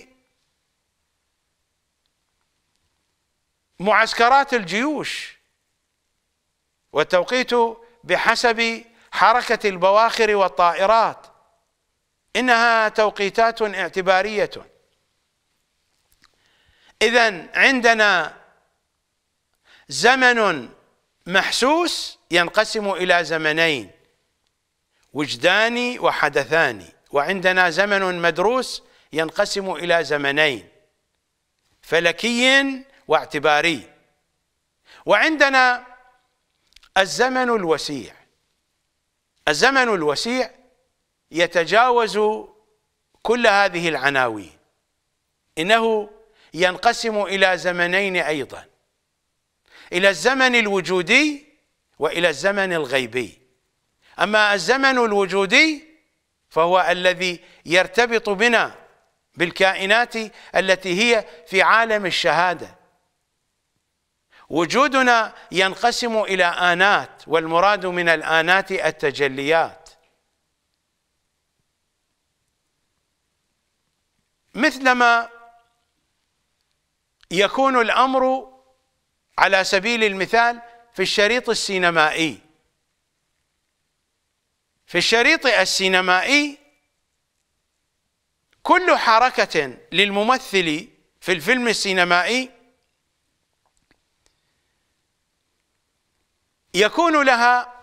معسكرات الجيوش والتوقيت بحسب حركة البواخر والطائرات إنها توقيتات اعتبارية إذا عندنا زمن محسوس ينقسم إلى زمنين وجداني وحدثاني وعندنا زمن مدروس ينقسم إلى زمنين فلكي واعتباري وعندنا الزمن الوسيع الزمن الوسيع يتجاوز كل هذه العناوين إنه ينقسم إلى زمنين أيضا إلى الزمن الوجودي وإلى الزمن الغيبي أما الزمن الوجودي فهو الذي يرتبط بنا بالكائنات التي هي في عالم الشهاده وجودنا ينقسم إلى آنات والمراد من الآنات التجليات مثلما يكون الأمر على سبيل المثال في الشريط السينمائي في الشريط السينمائي كل حركة للممثل في الفيلم السينمائي يكون لها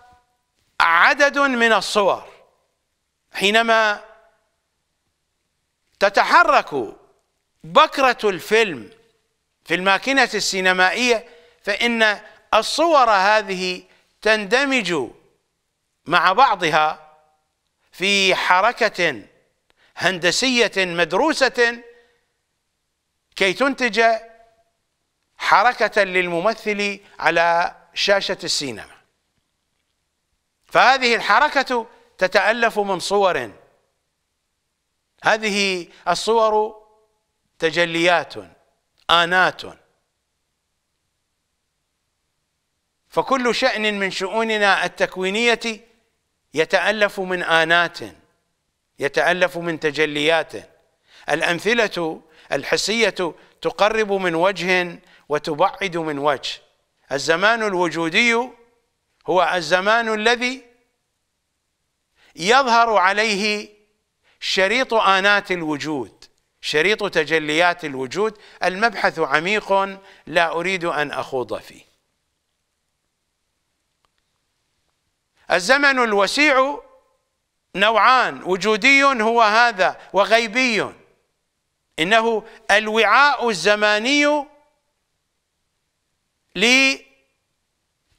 عدد من الصور حينما تتحرك بكرة الفيلم في الماكينة السينمائية فإن الصور هذه تندمج مع بعضها في حركة هندسية مدروسة كي تنتج حركة للممثل على شاشة السينما فهذه الحركة تتألف من صور هذه الصور تجليات آنات فكل شأن من شؤوننا التكوينية يتألف من آنات يتألف من تجليات الأمثلة الحسية تقرب من وجه وتبعد من وجه الزمان الوجودي هو الزمان الذي يظهر عليه شريط آنات الوجود شريط تجليات الوجود المبحث عميق لا أريد أن أخوض فيه الزمن الوسيع نوعان وجودي هو هذا وغيبي إنه الوعاء الزماني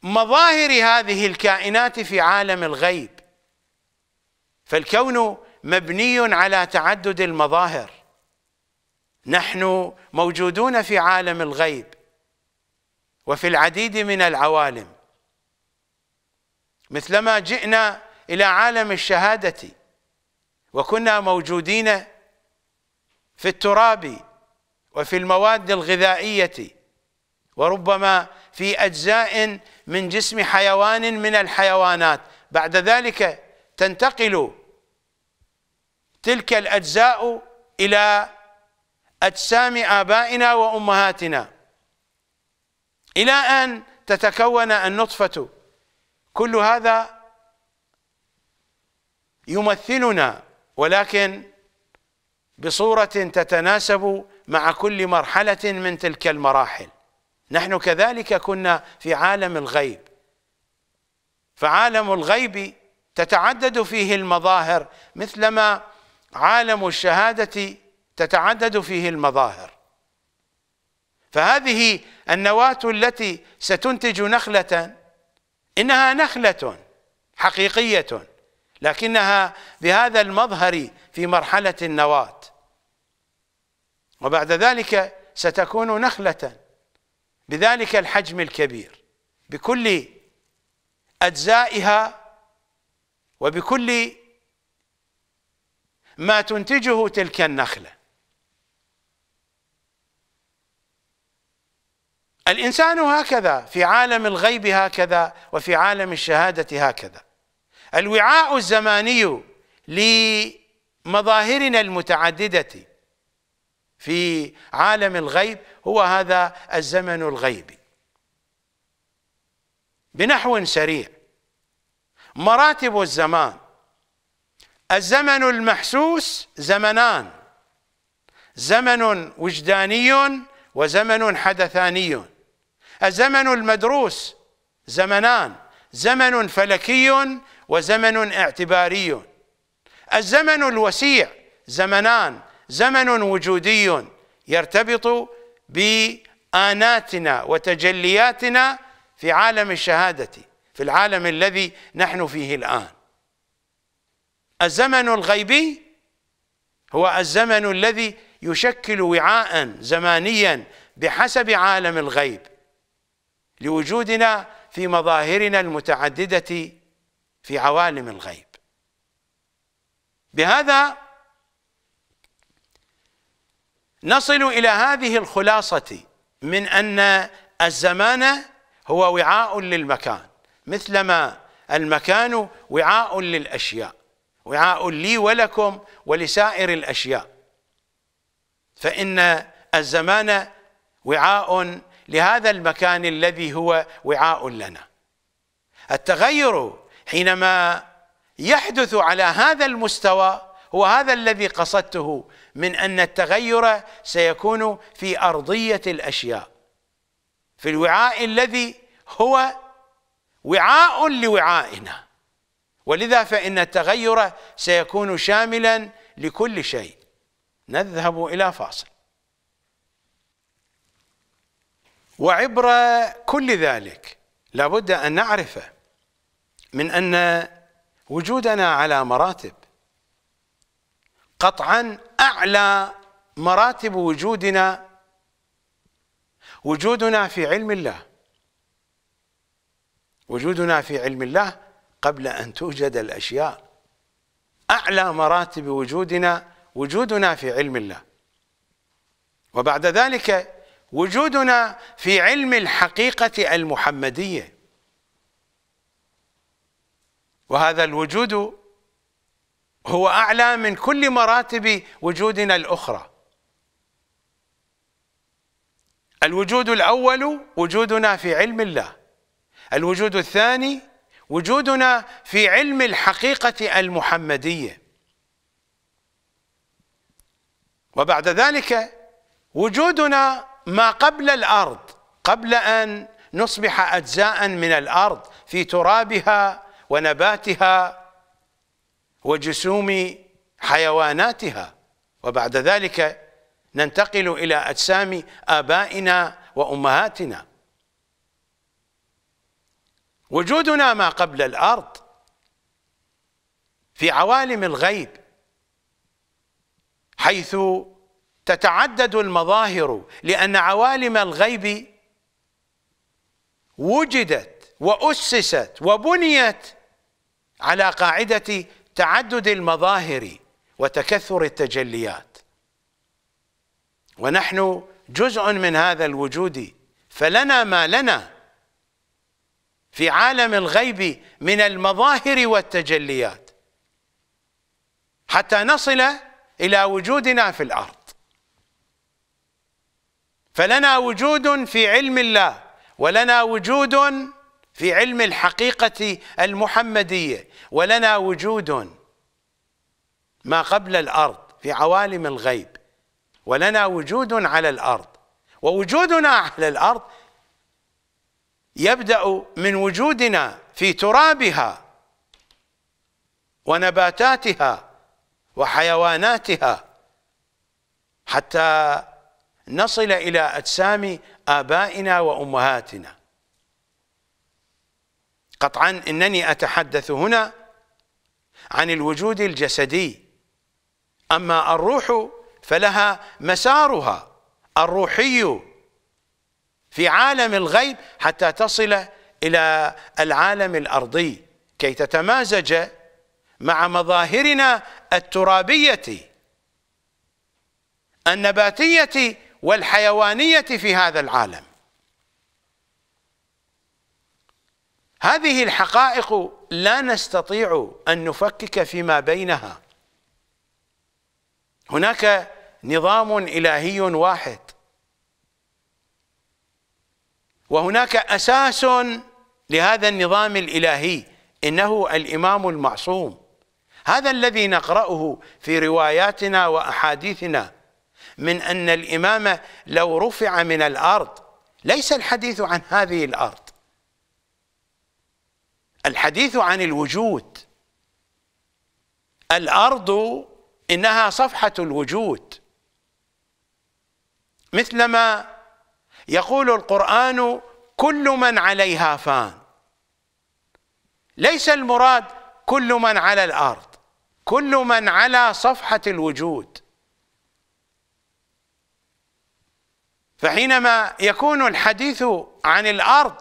لمظاهر هذه الكائنات في عالم الغيب فالكون مبني على تعدد المظاهر نحن موجودون في عالم الغيب وفي العديد من العوالم مثلما جئنا إلى عالم الشهادة وكنا موجودين في التراب وفي المواد الغذائية وربما في أجزاء من جسم حيوان من الحيوانات بعد ذلك تنتقل تلك الأجزاء إلى أجسام آبائنا وأمهاتنا إلى أن تتكون النطفة كل هذا يمثلنا ولكن بصورة تتناسب مع كل مرحلة من تلك المراحل نحن كذلك كنا في عالم الغيب فعالم الغيب تتعدد فيه المظاهر مثلما عالم الشهادة تتعدد فيه المظاهر فهذه النواة التي ستنتج نخلة إنها نخلة حقيقية لكنها بهذا المظهر في مرحلة النواة وبعد ذلك ستكون نخلة بذلك الحجم الكبير بكل أجزائها وبكل ما تنتجه تلك النخلة الإنسان هكذا في عالم الغيب هكذا وفي عالم الشهادة هكذا الوعاء الزماني لمظاهرنا المتعددة في عالم الغيب هو هذا الزمن الغيبي بنحو سريع مراتب الزمان الزمن المحسوس زمنان زمن وجداني وزمن حدثاني الزمن المدروس زمنان زمن فلكي وزمن اعتباري الزمن الوسيع زمنان زمن وجودي يرتبط بآناتنا وتجلياتنا في عالم الشهادة في العالم الذي نحن فيه الآن الزمن الغيبي هو الزمن الذي يشكل وعاء زمانيا بحسب عالم الغيب لوجودنا في مظاهرنا المتعددة في عوالم الغيب بهذا نصل إلى هذه الخلاصة من أن الزمان هو وعاء للمكان مثلما المكان وعاء للأشياء وعاء لي ولكم ولسائر الأشياء فإن الزمان وعاء لهذا المكان الذي هو وعاء لنا التغير حينما يحدث على هذا المستوى هو هذا الذي قصدته من أن التغير سيكون في أرضية الأشياء في الوعاء الذي هو وعاء لوعائنا ولذا فإن التغير سيكون شاملا لكل شيء نذهب إلى فاصل وعبر كل ذلك لابد أن نعرف من أن وجودنا على مراتب قطعا أعلى مراتب وجودنا وجودنا في علم الله وجودنا في علم الله قبل أن توجد الأشياء أعلى مراتب وجودنا وجودنا في علم الله وبعد ذلك وجودنا في علم الحقيقة المحمدية وهذا الوجود هو أعلى من كل مراتب وجودنا الأخرى الوجود الأول وجودنا في علم الله الوجود الثاني وجودنا في علم الحقيقة المحمدية وبعد ذلك وجودنا ما قبل الأرض قبل أن نصبح أجزاء من الأرض في ترابها ونباتها وجسوم حيواناتها وبعد ذلك ننتقل إلى أجسام آبائنا وأمهاتنا وجودنا ما قبل الأرض في عوالم الغيب حيث تتعدد المظاهر لأن عوالم الغيب وجدت وأسست وبنيت على قاعدة تعدد المظاهر وتكثر التجليات ونحن جزء من هذا الوجود فلنا ما لنا في عالم الغيب من المظاهر والتجليات حتى نصل إلى وجودنا في الأرض فلنا وجود في علم الله ولنا وجود في علم الحقيقة المحمدية ولنا وجود ما قبل الأرض في عوالم الغيب ولنا وجود على الأرض ووجودنا على الأرض يبدأ من وجودنا في ترابها ونباتاتها وحيواناتها حتى نصل إلى أجسام آبائنا وأمهاتنا قطعا انني اتحدث هنا عن الوجود الجسدي اما الروح فلها مسارها الروحي في عالم الغيب حتى تصل الى العالم الارضي كي تتمازج مع مظاهرنا الترابيه النباتيه والحيوانيه في هذا العالم هذه الحقائق لا نستطيع أن نفكك فيما بينها هناك نظام إلهي واحد وهناك أساس لهذا النظام الإلهي إنه الإمام المعصوم هذا الذي نقرأه في رواياتنا وأحاديثنا من أن الإمام لو رفع من الأرض ليس الحديث عن هذه الأرض الحديث عن الوجود الأرض إنها صفحة الوجود مثلما يقول القرآن كل من عليها فان ليس المراد كل من على الأرض كل من على صفحة الوجود فحينما يكون الحديث عن الأرض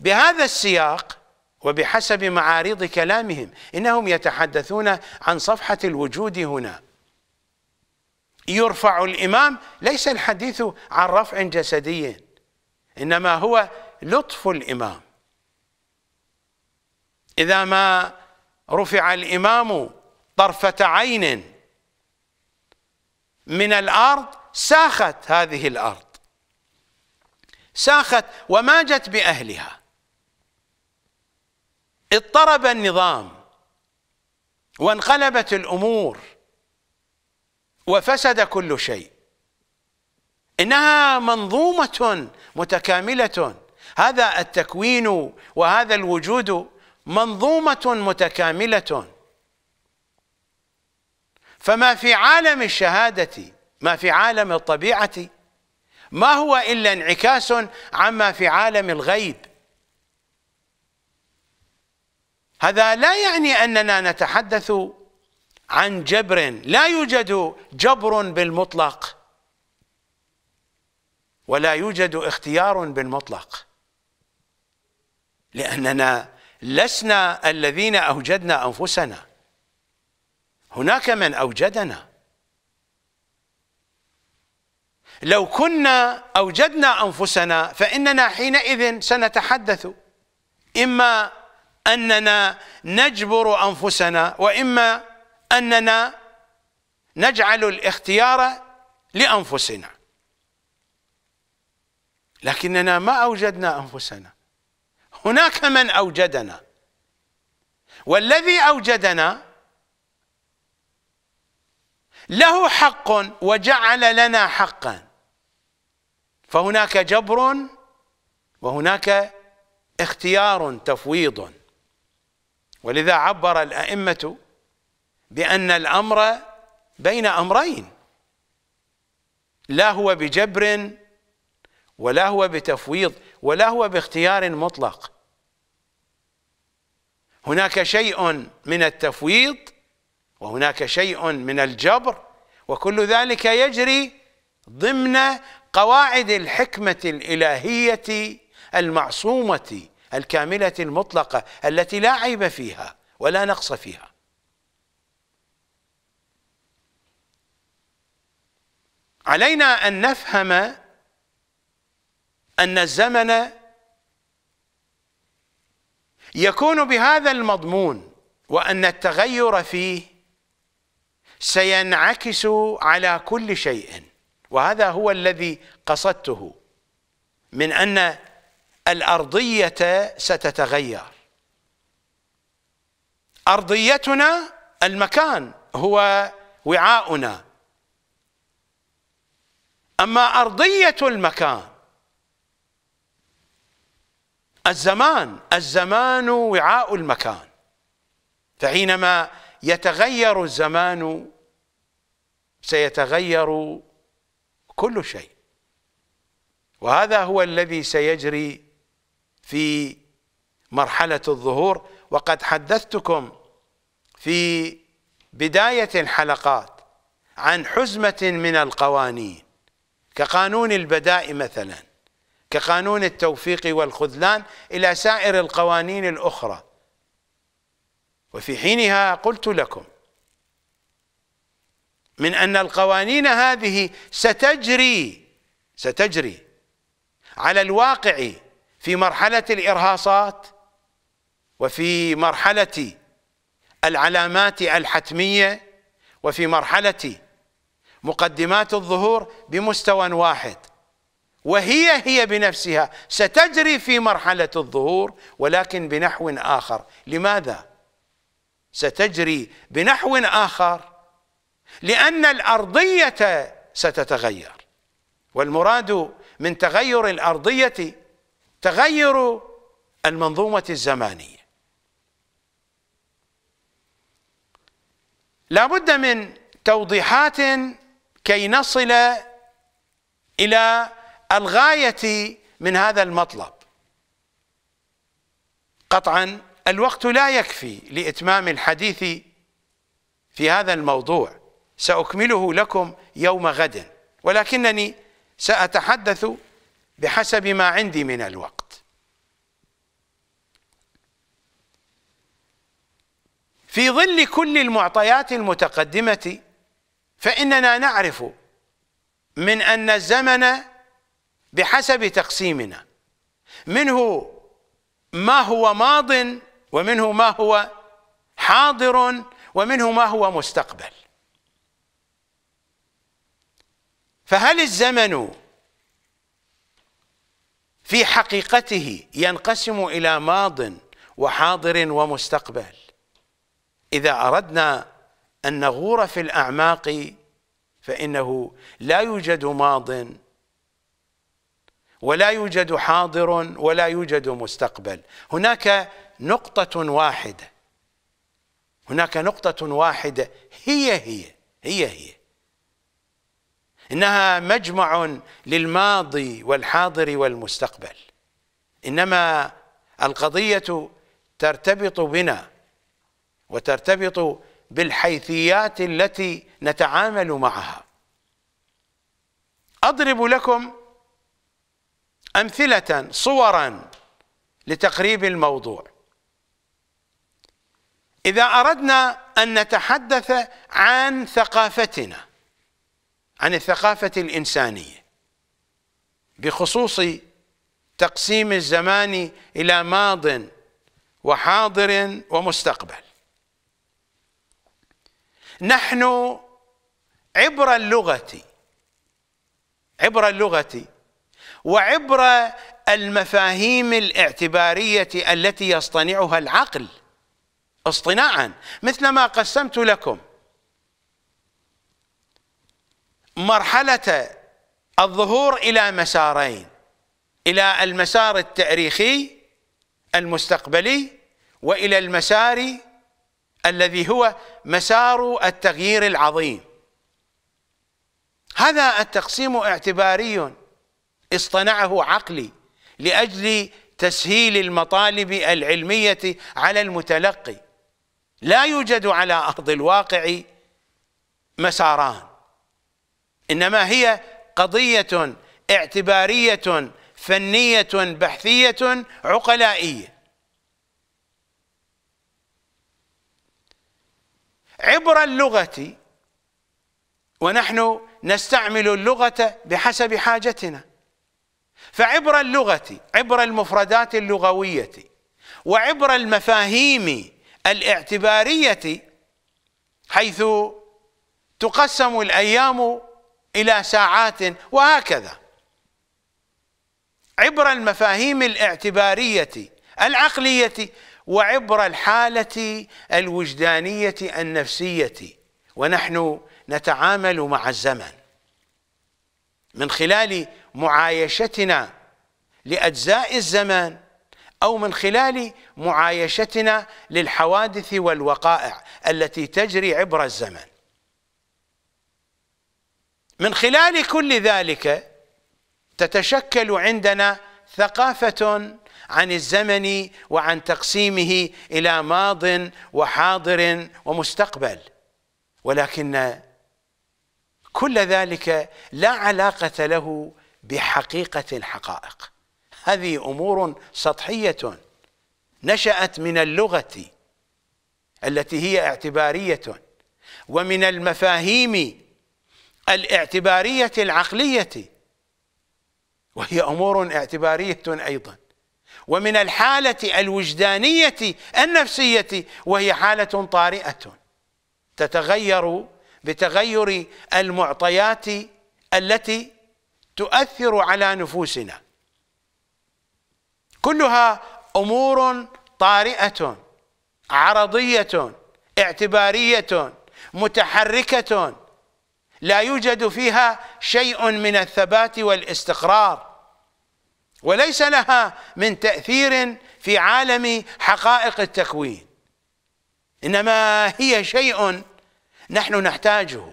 بهذا السياق وبحسب معارض كلامهم إنهم يتحدثون عن صفحة الوجود هنا يرفع الإمام ليس الحديث عن رفع جسدي إنما هو لطف الإمام إذا ما رفع الإمام طرفة عين من الأرض ساخت هذه الأرض ساخت وماجت بأهلها اضطرب النظام وانقلبت الامور وفسد كل شيء انها منظومه متكامله هذا التكوين وهذا الوجود منظومه متكامله فما في عالم الشهاده ما في عالم الطبيعه ما هو الا انعكاس عما في عالم الغيب هذا لا يعني أننا نتحدث عن جبر لا يوجد جبر بالمطلق ولا يوجد اختيار بالمطلق لأننا لسنا الذين أوجدنا أنفسنا هناك من أوجدنا لو كنا أوجدنا أنفسنا فإننا حينئذ سنتحدث إما أننا نجبر أنفسنا وإما أننا نجعل الاختيار لأنفسنا لكننا ما أوجدنا أنفسنا هناك من أوجدنا والذي أوجدنا له حق وجعل لنا حقا فهناك جبر وهناك اختيار تفويض ولذا عبر الأئمة بأن الأمر بين أمرين لا هو بجبر ولا هو بتفويض ولا هو باختيار مطلق هناك شيء من التفويض وهناك شيء من الجبر وكل ذلك يجري ضمن قواعد الحكمة الإلهية المعصومة الكاملة المطلقة التي لا عيب فيها ولا نقص فيها علينا أن نفهم أن الزمن يكون بهذا المضمون وأن التغير فيه سينعكس على كل شيء وهذا هو الذي قصدته من أن الأرضية ستتغير أرضيتنا المكان هو وعاؤنا أما أرضية المكان الزمان الزمان وعاء المكان فحينما يتغير الزمان سيتغير كل شيء وهذا هو الذي سيجري في مرحلة الظهور وقد حدثتكم في بداية الحلقات عن حزمة من القوانين كقانون البداء مثلا كقانون التوفيق والخذلان إلى سائر القوانين الأخرى وفي حينها قلت لكم من أن القوانين هذه ستجري ستجري على الواقع في مرحلة الإرهاصات وفي مرحلة العلامات الحتمية وفي مرحلة مقدمات الظهور بمستوى واحد وهي هي بنفسها ستجري في مرحلة الظهور ولكن بنحو آخر لماذا؟ ستجري بنحو آخر لأن الأرضية ستتغير والمراد من تغير الأرضية تغير المنظومة الزمانية لا بد من توضيحات كي نصل إلى الغاية من هذا المطلب قطعا الوقت لا يكفي لإتمام الحديث في هذا الموضوع سأكمله لكم يوم غد ولكنني سأتحدث بحسب ما عندي من الوقت في ظل كل المعطيات المتقدمة فإننا نعرف من أن الزمن بحسب تقسيمنا منه ما هو ماض ومنه ما هو حاضر ومنه ما هو مستقبل فهل الزمن في حقيقته ينقسم إلى ماض وحاضر ومستقبل إذا أردنا أن نغور في الأعماق فإنه لا يوجد ماض ولا يوجد حاضر ولا يوجد مستقبل هناك نقطة واحدة هناك نقطة واحدة هي هي هي هي إنها مجمع للماضي والحاضر والمستقبل إنما القضية ترتبط بنا وترتبط بالحيثيات التي نتعامل معها أضرب لكم أمثلة صورا لتقريب الموضوع إذا أردنا أن نتحدث عن ثقافتنا عن الثقافة الإنسانية بخصوص تقسيم الزمان إلى ماضٍ وحاضر ومستقبل نحن عبر اللغة عبر اللغة وعبر المفاهيم الاعتبارية التي يصطنعها العقل اصطناعا مثلما قسمت لكم مرحلة الظهور إلى مسارين إلى المسار التاريخي المستقبلي وإلى المسار الذي هو مسار التغيير العظيم هذا التقسيم اعتباري اصطنعه عقلي لأجل تسهيل المطالب العلمية على المتلقي لا يوجد على أرض الواقع مساران إنما هي قضية اعتبارية فنية بحثية عقلائية عبر اللغة ونحن نستعمل اللغة بحسب حاجتنا فعبر اللغة عبر المفردات اللغوية وعبر المفاهيم الاعتبارية حيث تقسم الأيام إلى ساعات وهكذا عبر المفاهيم الاعتبارية العقلية وعبر الحالة الوجدانية النفسية ونحن نتعامل مع الزمن من خلال معايشتنا لأجزاء الزمن أو من خلال معايشتنا للحوادث والوقائع التي تجري عبر الزمن من خلال كل ذلك تتشكل عندنا ثقافة عن الزمن وعن تقسيمه إلى ماض وحاضر ومستقبل ولكن كل ذلك لا علاقة له بحقيقة الحقائق هذه أمور سطحية نشأت من اللغة التي هي اعتبارية ومن المفاهيم الاعتبارية العقلية وهي أمور اعتبارية أيضا ومن الحالة الوجدانية النفسية وهي حالة طارئة تتغير بتغير المعطيات التي تؤثر على نفوسنا كلها امور طارئه عرضيه اعتباريه متحركه لا يوجد فيها شيء من الثبات والاستقرار وليس لها من تأثير في عالم حقائق التكوين إنما هي شيء نحن نحتاجه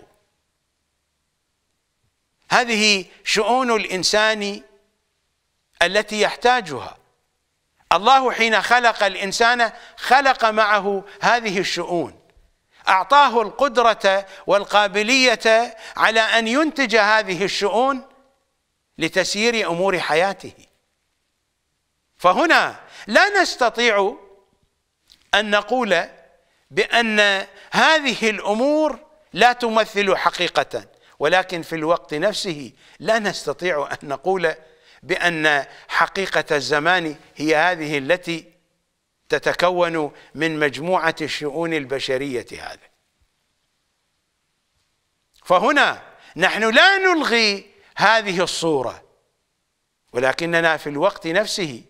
هذه شؤون الإنسان التي يحتاجها الله حين خلق الإنسان خلق معه هذه الشؤون اعطاه القدره والقابليه على ان ينتج هذه الشؤون لتسيير امور حياته فهنا لا نستطيع ان نقول بان هذه الامور لا تمثل حقيقه ولكن في الوقت نفسه لا نستطيع ان نقول بان حقيقه الزمان هي هذه التي تتكون من مجموعة الشؤون البشرية هذه فهنا نحن لا نلغي هذه الصورة ولكننا في الوقت نفسه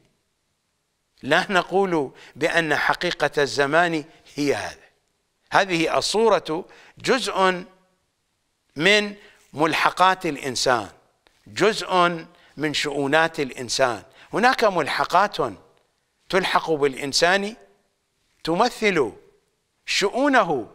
لا نقول بأن حقيقة الزمان هي هذا هذه الصورة جزء من ملحقات الإنسان جزء من شؤونات الإنسان هناك ملحقات تلحق بالإنسان تمثل شؤونه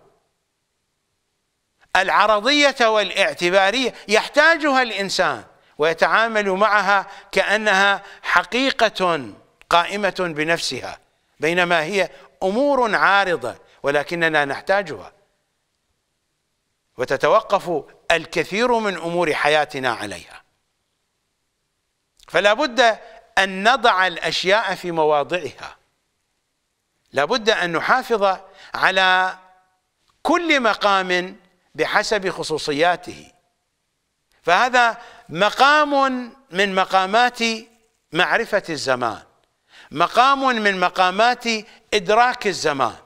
العرضية والاعتبارية يحتاجها الإنسان ويتعامل معها كأنها حقيقة قائمة بنفسها بينما هي أمور عارضة ولكننا نحتاجها وتتوقف الكثير من أمور حياتنا عليها فلا بد أن نضع الأشياء في مواضعها لابد أن نحافظ على كل مقام بحسب خصوصياته فهذا مقام من مقامات معرفة الزمان مقام من مقامات إدراك الزمان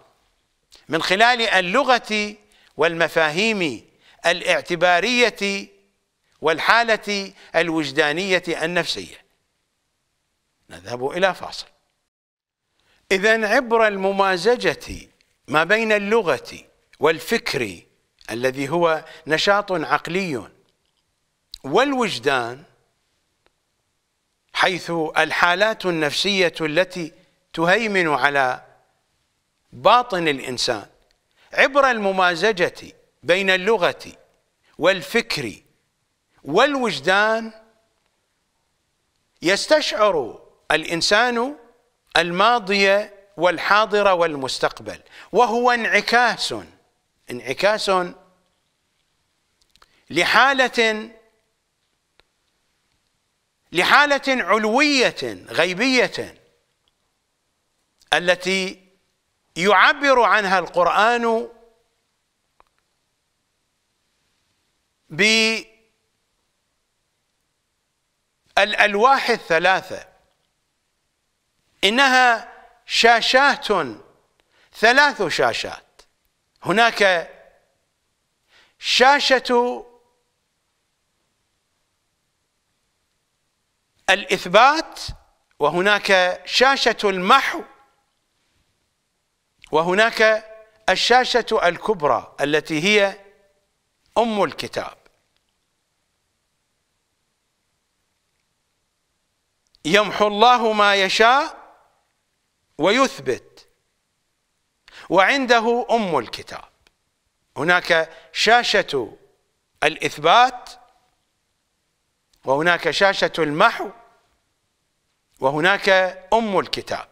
من خلال اللغة والمفاهيم الاعتبارية والحالة الوجدانية النفسية نذهب إلى فاصل إذا عبر الممازجة ما بين اللغة والفكر الذي هو نشاط عقلي والوجدان حيث الحالات النفسية التي تهيمن على باطن الإنسان عبر الممازجة بين اللغة والفكر والوجدان يستشعر الانسان الماضي والحاضر والمستقبل وهو انعكاس انعكاس لحاله لحاله علويه غيبيه التي يعبر عنها القران بالالواح الثلاثه إنها شاشات ثلاث شاشات هناك شاشة الإثبات وهناك شاشة المحو وهناك الشاشة الكبرى التي هي أم الكتاب يمحو الله ما يشاء ويثبت وعنده أم الكتاب هناك شاشة الإثبات وهناك شاشة المحو وهناك أم الكتاب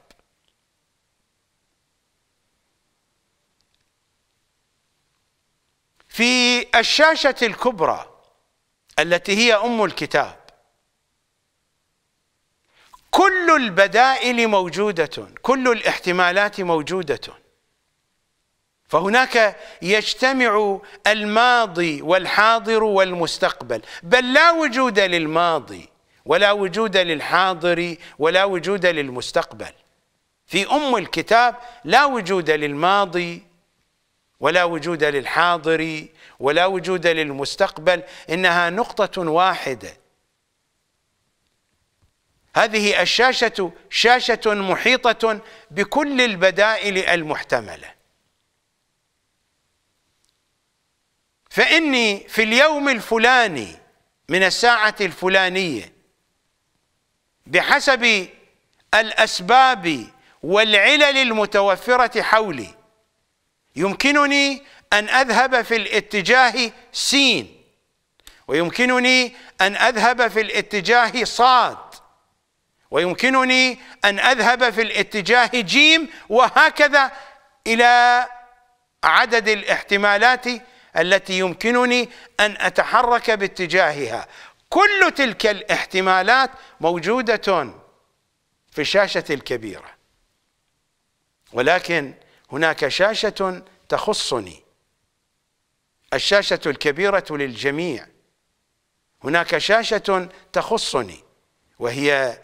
في الشاشة الكبرى التي هي أم الكتاب كل البدائل موجودة كل الاحتمالات موجودة فهناك يجتمع الماضي والحاضر والمستقبل بل لا وجود للماضي ولا وجود للحاضر ولا وجود للمستقبل في أم الكتاب لا وجود للماضي ولا وجود للحاضر ولا وجود للمستقبل إنها نقطة واحدة هذه الشاشة شاشة محيطة بكل البدائل المحتملة فإني في اليوم الفلاني من الساعة الفلانية بحسب الأسباب والعلل المتوفرة حولي يمكنني أن أذهب في الاتجاه سين ويمكنني أن أذهب في الاتجاه صاد ويمكنني أن أذهب في الاتجاه جيم وهكذا إلى عدد الاحتمالات التي يمكنني أن أتحرك باتجاهها كل تلك الاحتمالات موجودة في الشاشة الكبيرة ولكن هناك شاشة تخصني الشاشة الكبيرة للجميع هناك شاشة تخصني وهي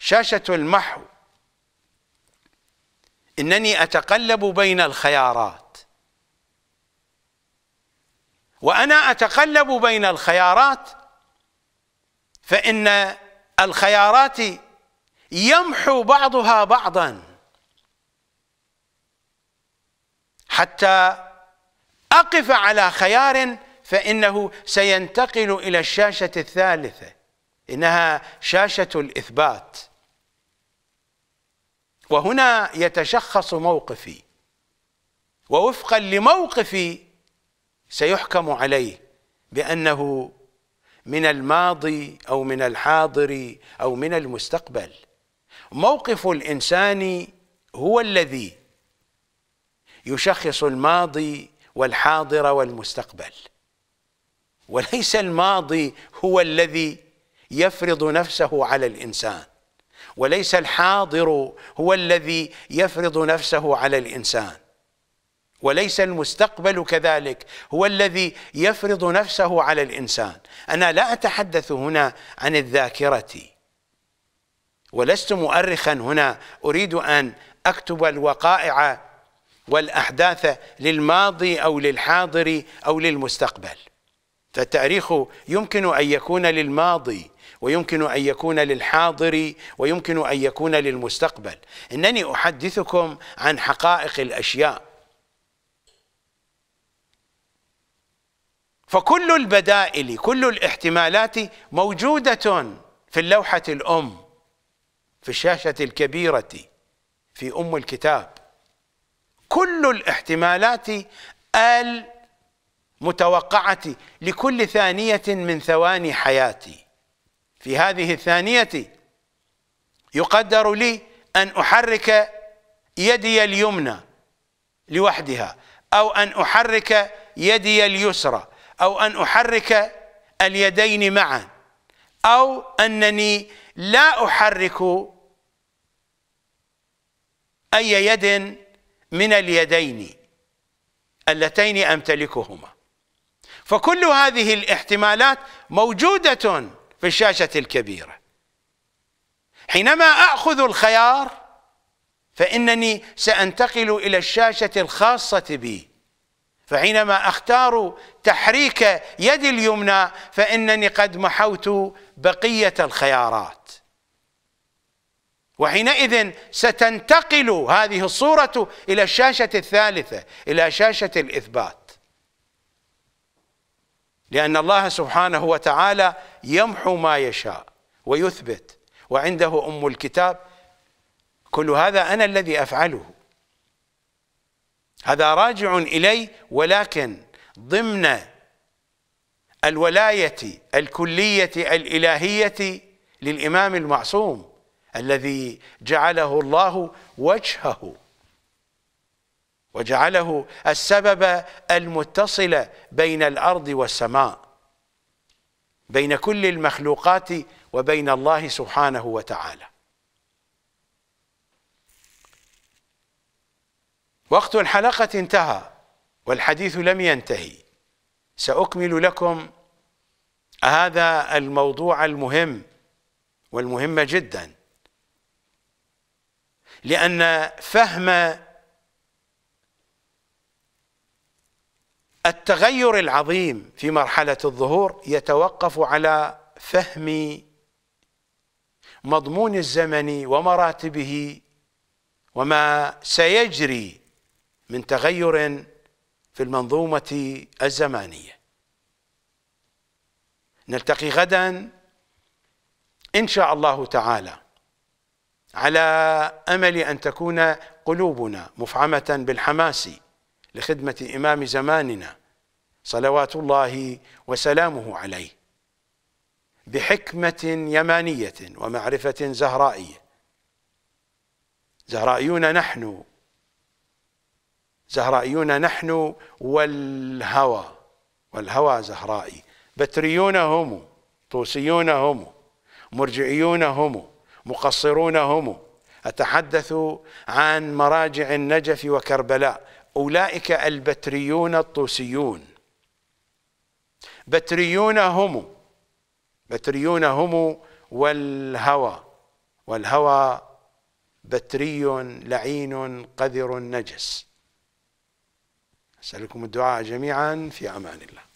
شاشة المحو إنني أتقلب بين الخيارات وأنا أتقلب بين الخيارات فإن الخيارات يمحو بعضها بعضا حتى أقف على خيار فإنه سينتقل إلى الشاشة الثالثة إنها شاشة الإثبات وهنا يتشخص موقفي ووفقا لموقفي سيحكم عليه بأنه من الماضي أو من الحاضر أو من المستقبل موقف الإنسان هو الذي يشخص الماضي والحاضر والمستقبل وليس الماضي هو الذي يفرض نفسه على الإنسان وليس الحاضر هو الذي يفرض نفسه على الإنسان وليس المستقبل كذلك هو الذي يفرض نفسه على الإنسان أنا لا أتحدث هنا عن الذاكرة ولست مؤرخا هنا أريد أن أكتب الوقائع والأحداث للماضي أو للحاضر أو للمستقبل فالتاريخ يمكن أن يكون للماضي ويمكن أن يكون للحاضر ويمكن أن يكون للمستقبل إنني أحدثكم عن حقائق الأشياء فكل البدائل كل الاحتمالات موجودة في اللوحة الأم في الشاشة الكبيرة في أم الكتاب كل الاحتمالات المتوقعة لكل ثانية من ثواني حياتي في هذه الثانية يقدر لي أن أحرك يدي اليمنى لوحدها أو أن أحرك يدي اليسرى أو أن أحرك اليدين معا أو أنني لا أحرك أي يد من اليدين اللتين أمتلكهما فكل هذه الاحتمالات موجودة في الشاشة الكبيرة حينما أخذ الخيار فإنني سأنتقل إلى الشاشة الخاصة بي فحينما أختار تحريك يدي اليمنى فإنني قد محوت بقية الخيارات وحينئذ ستنتقل هذه الصورة إلى الشاشة الثالثة إلى شاشة الإثبات لأن الله سبحانه وتعالى يمحو ما يشاء ويثبت وعنده أم الكتاب كل هذا أنا الذي أفعله هذا راجع إلي ولكن ضمن الولاية الكلية الإلهية للإمام المعصوم الذي جعله الله وجهه وجعله السبب المتصل بين الارض والسماء بين كل المخلوقات وبين الله سبحانه وتعالى وقت الحلقه انتهى والحديث لم ينتهي ساكمل لكم هذا الموضوع المهم والمهم جدا لان فهم التغير العظيم في مرحلة الظهور يتوقف على فهم مضمون الزمن ومراتبه وما سيجري من تغير في المنظومة الزمانية نلتقي غدا إن شاء الله تعالى على أمل أن تكون قلوبنا مفعمة بالحماس لخدمة إمام زماننا صلوات الله وسلامه عليه بحكمة يمانية ومعرفة زهرائية زهرائيون نحن زهرائيون نحن والهوى والهوى زهرائي بتريون هم طوسيون هم مرجعيون هم مقصرون هم أتحدث عن مراجع النجف وكربلاء أولئك البتريون الطوسيون بتريون هم بتريون هم والهوى والهوى بتري لعين قذر نجس أسألكم الدعاء جميعا في أمان الله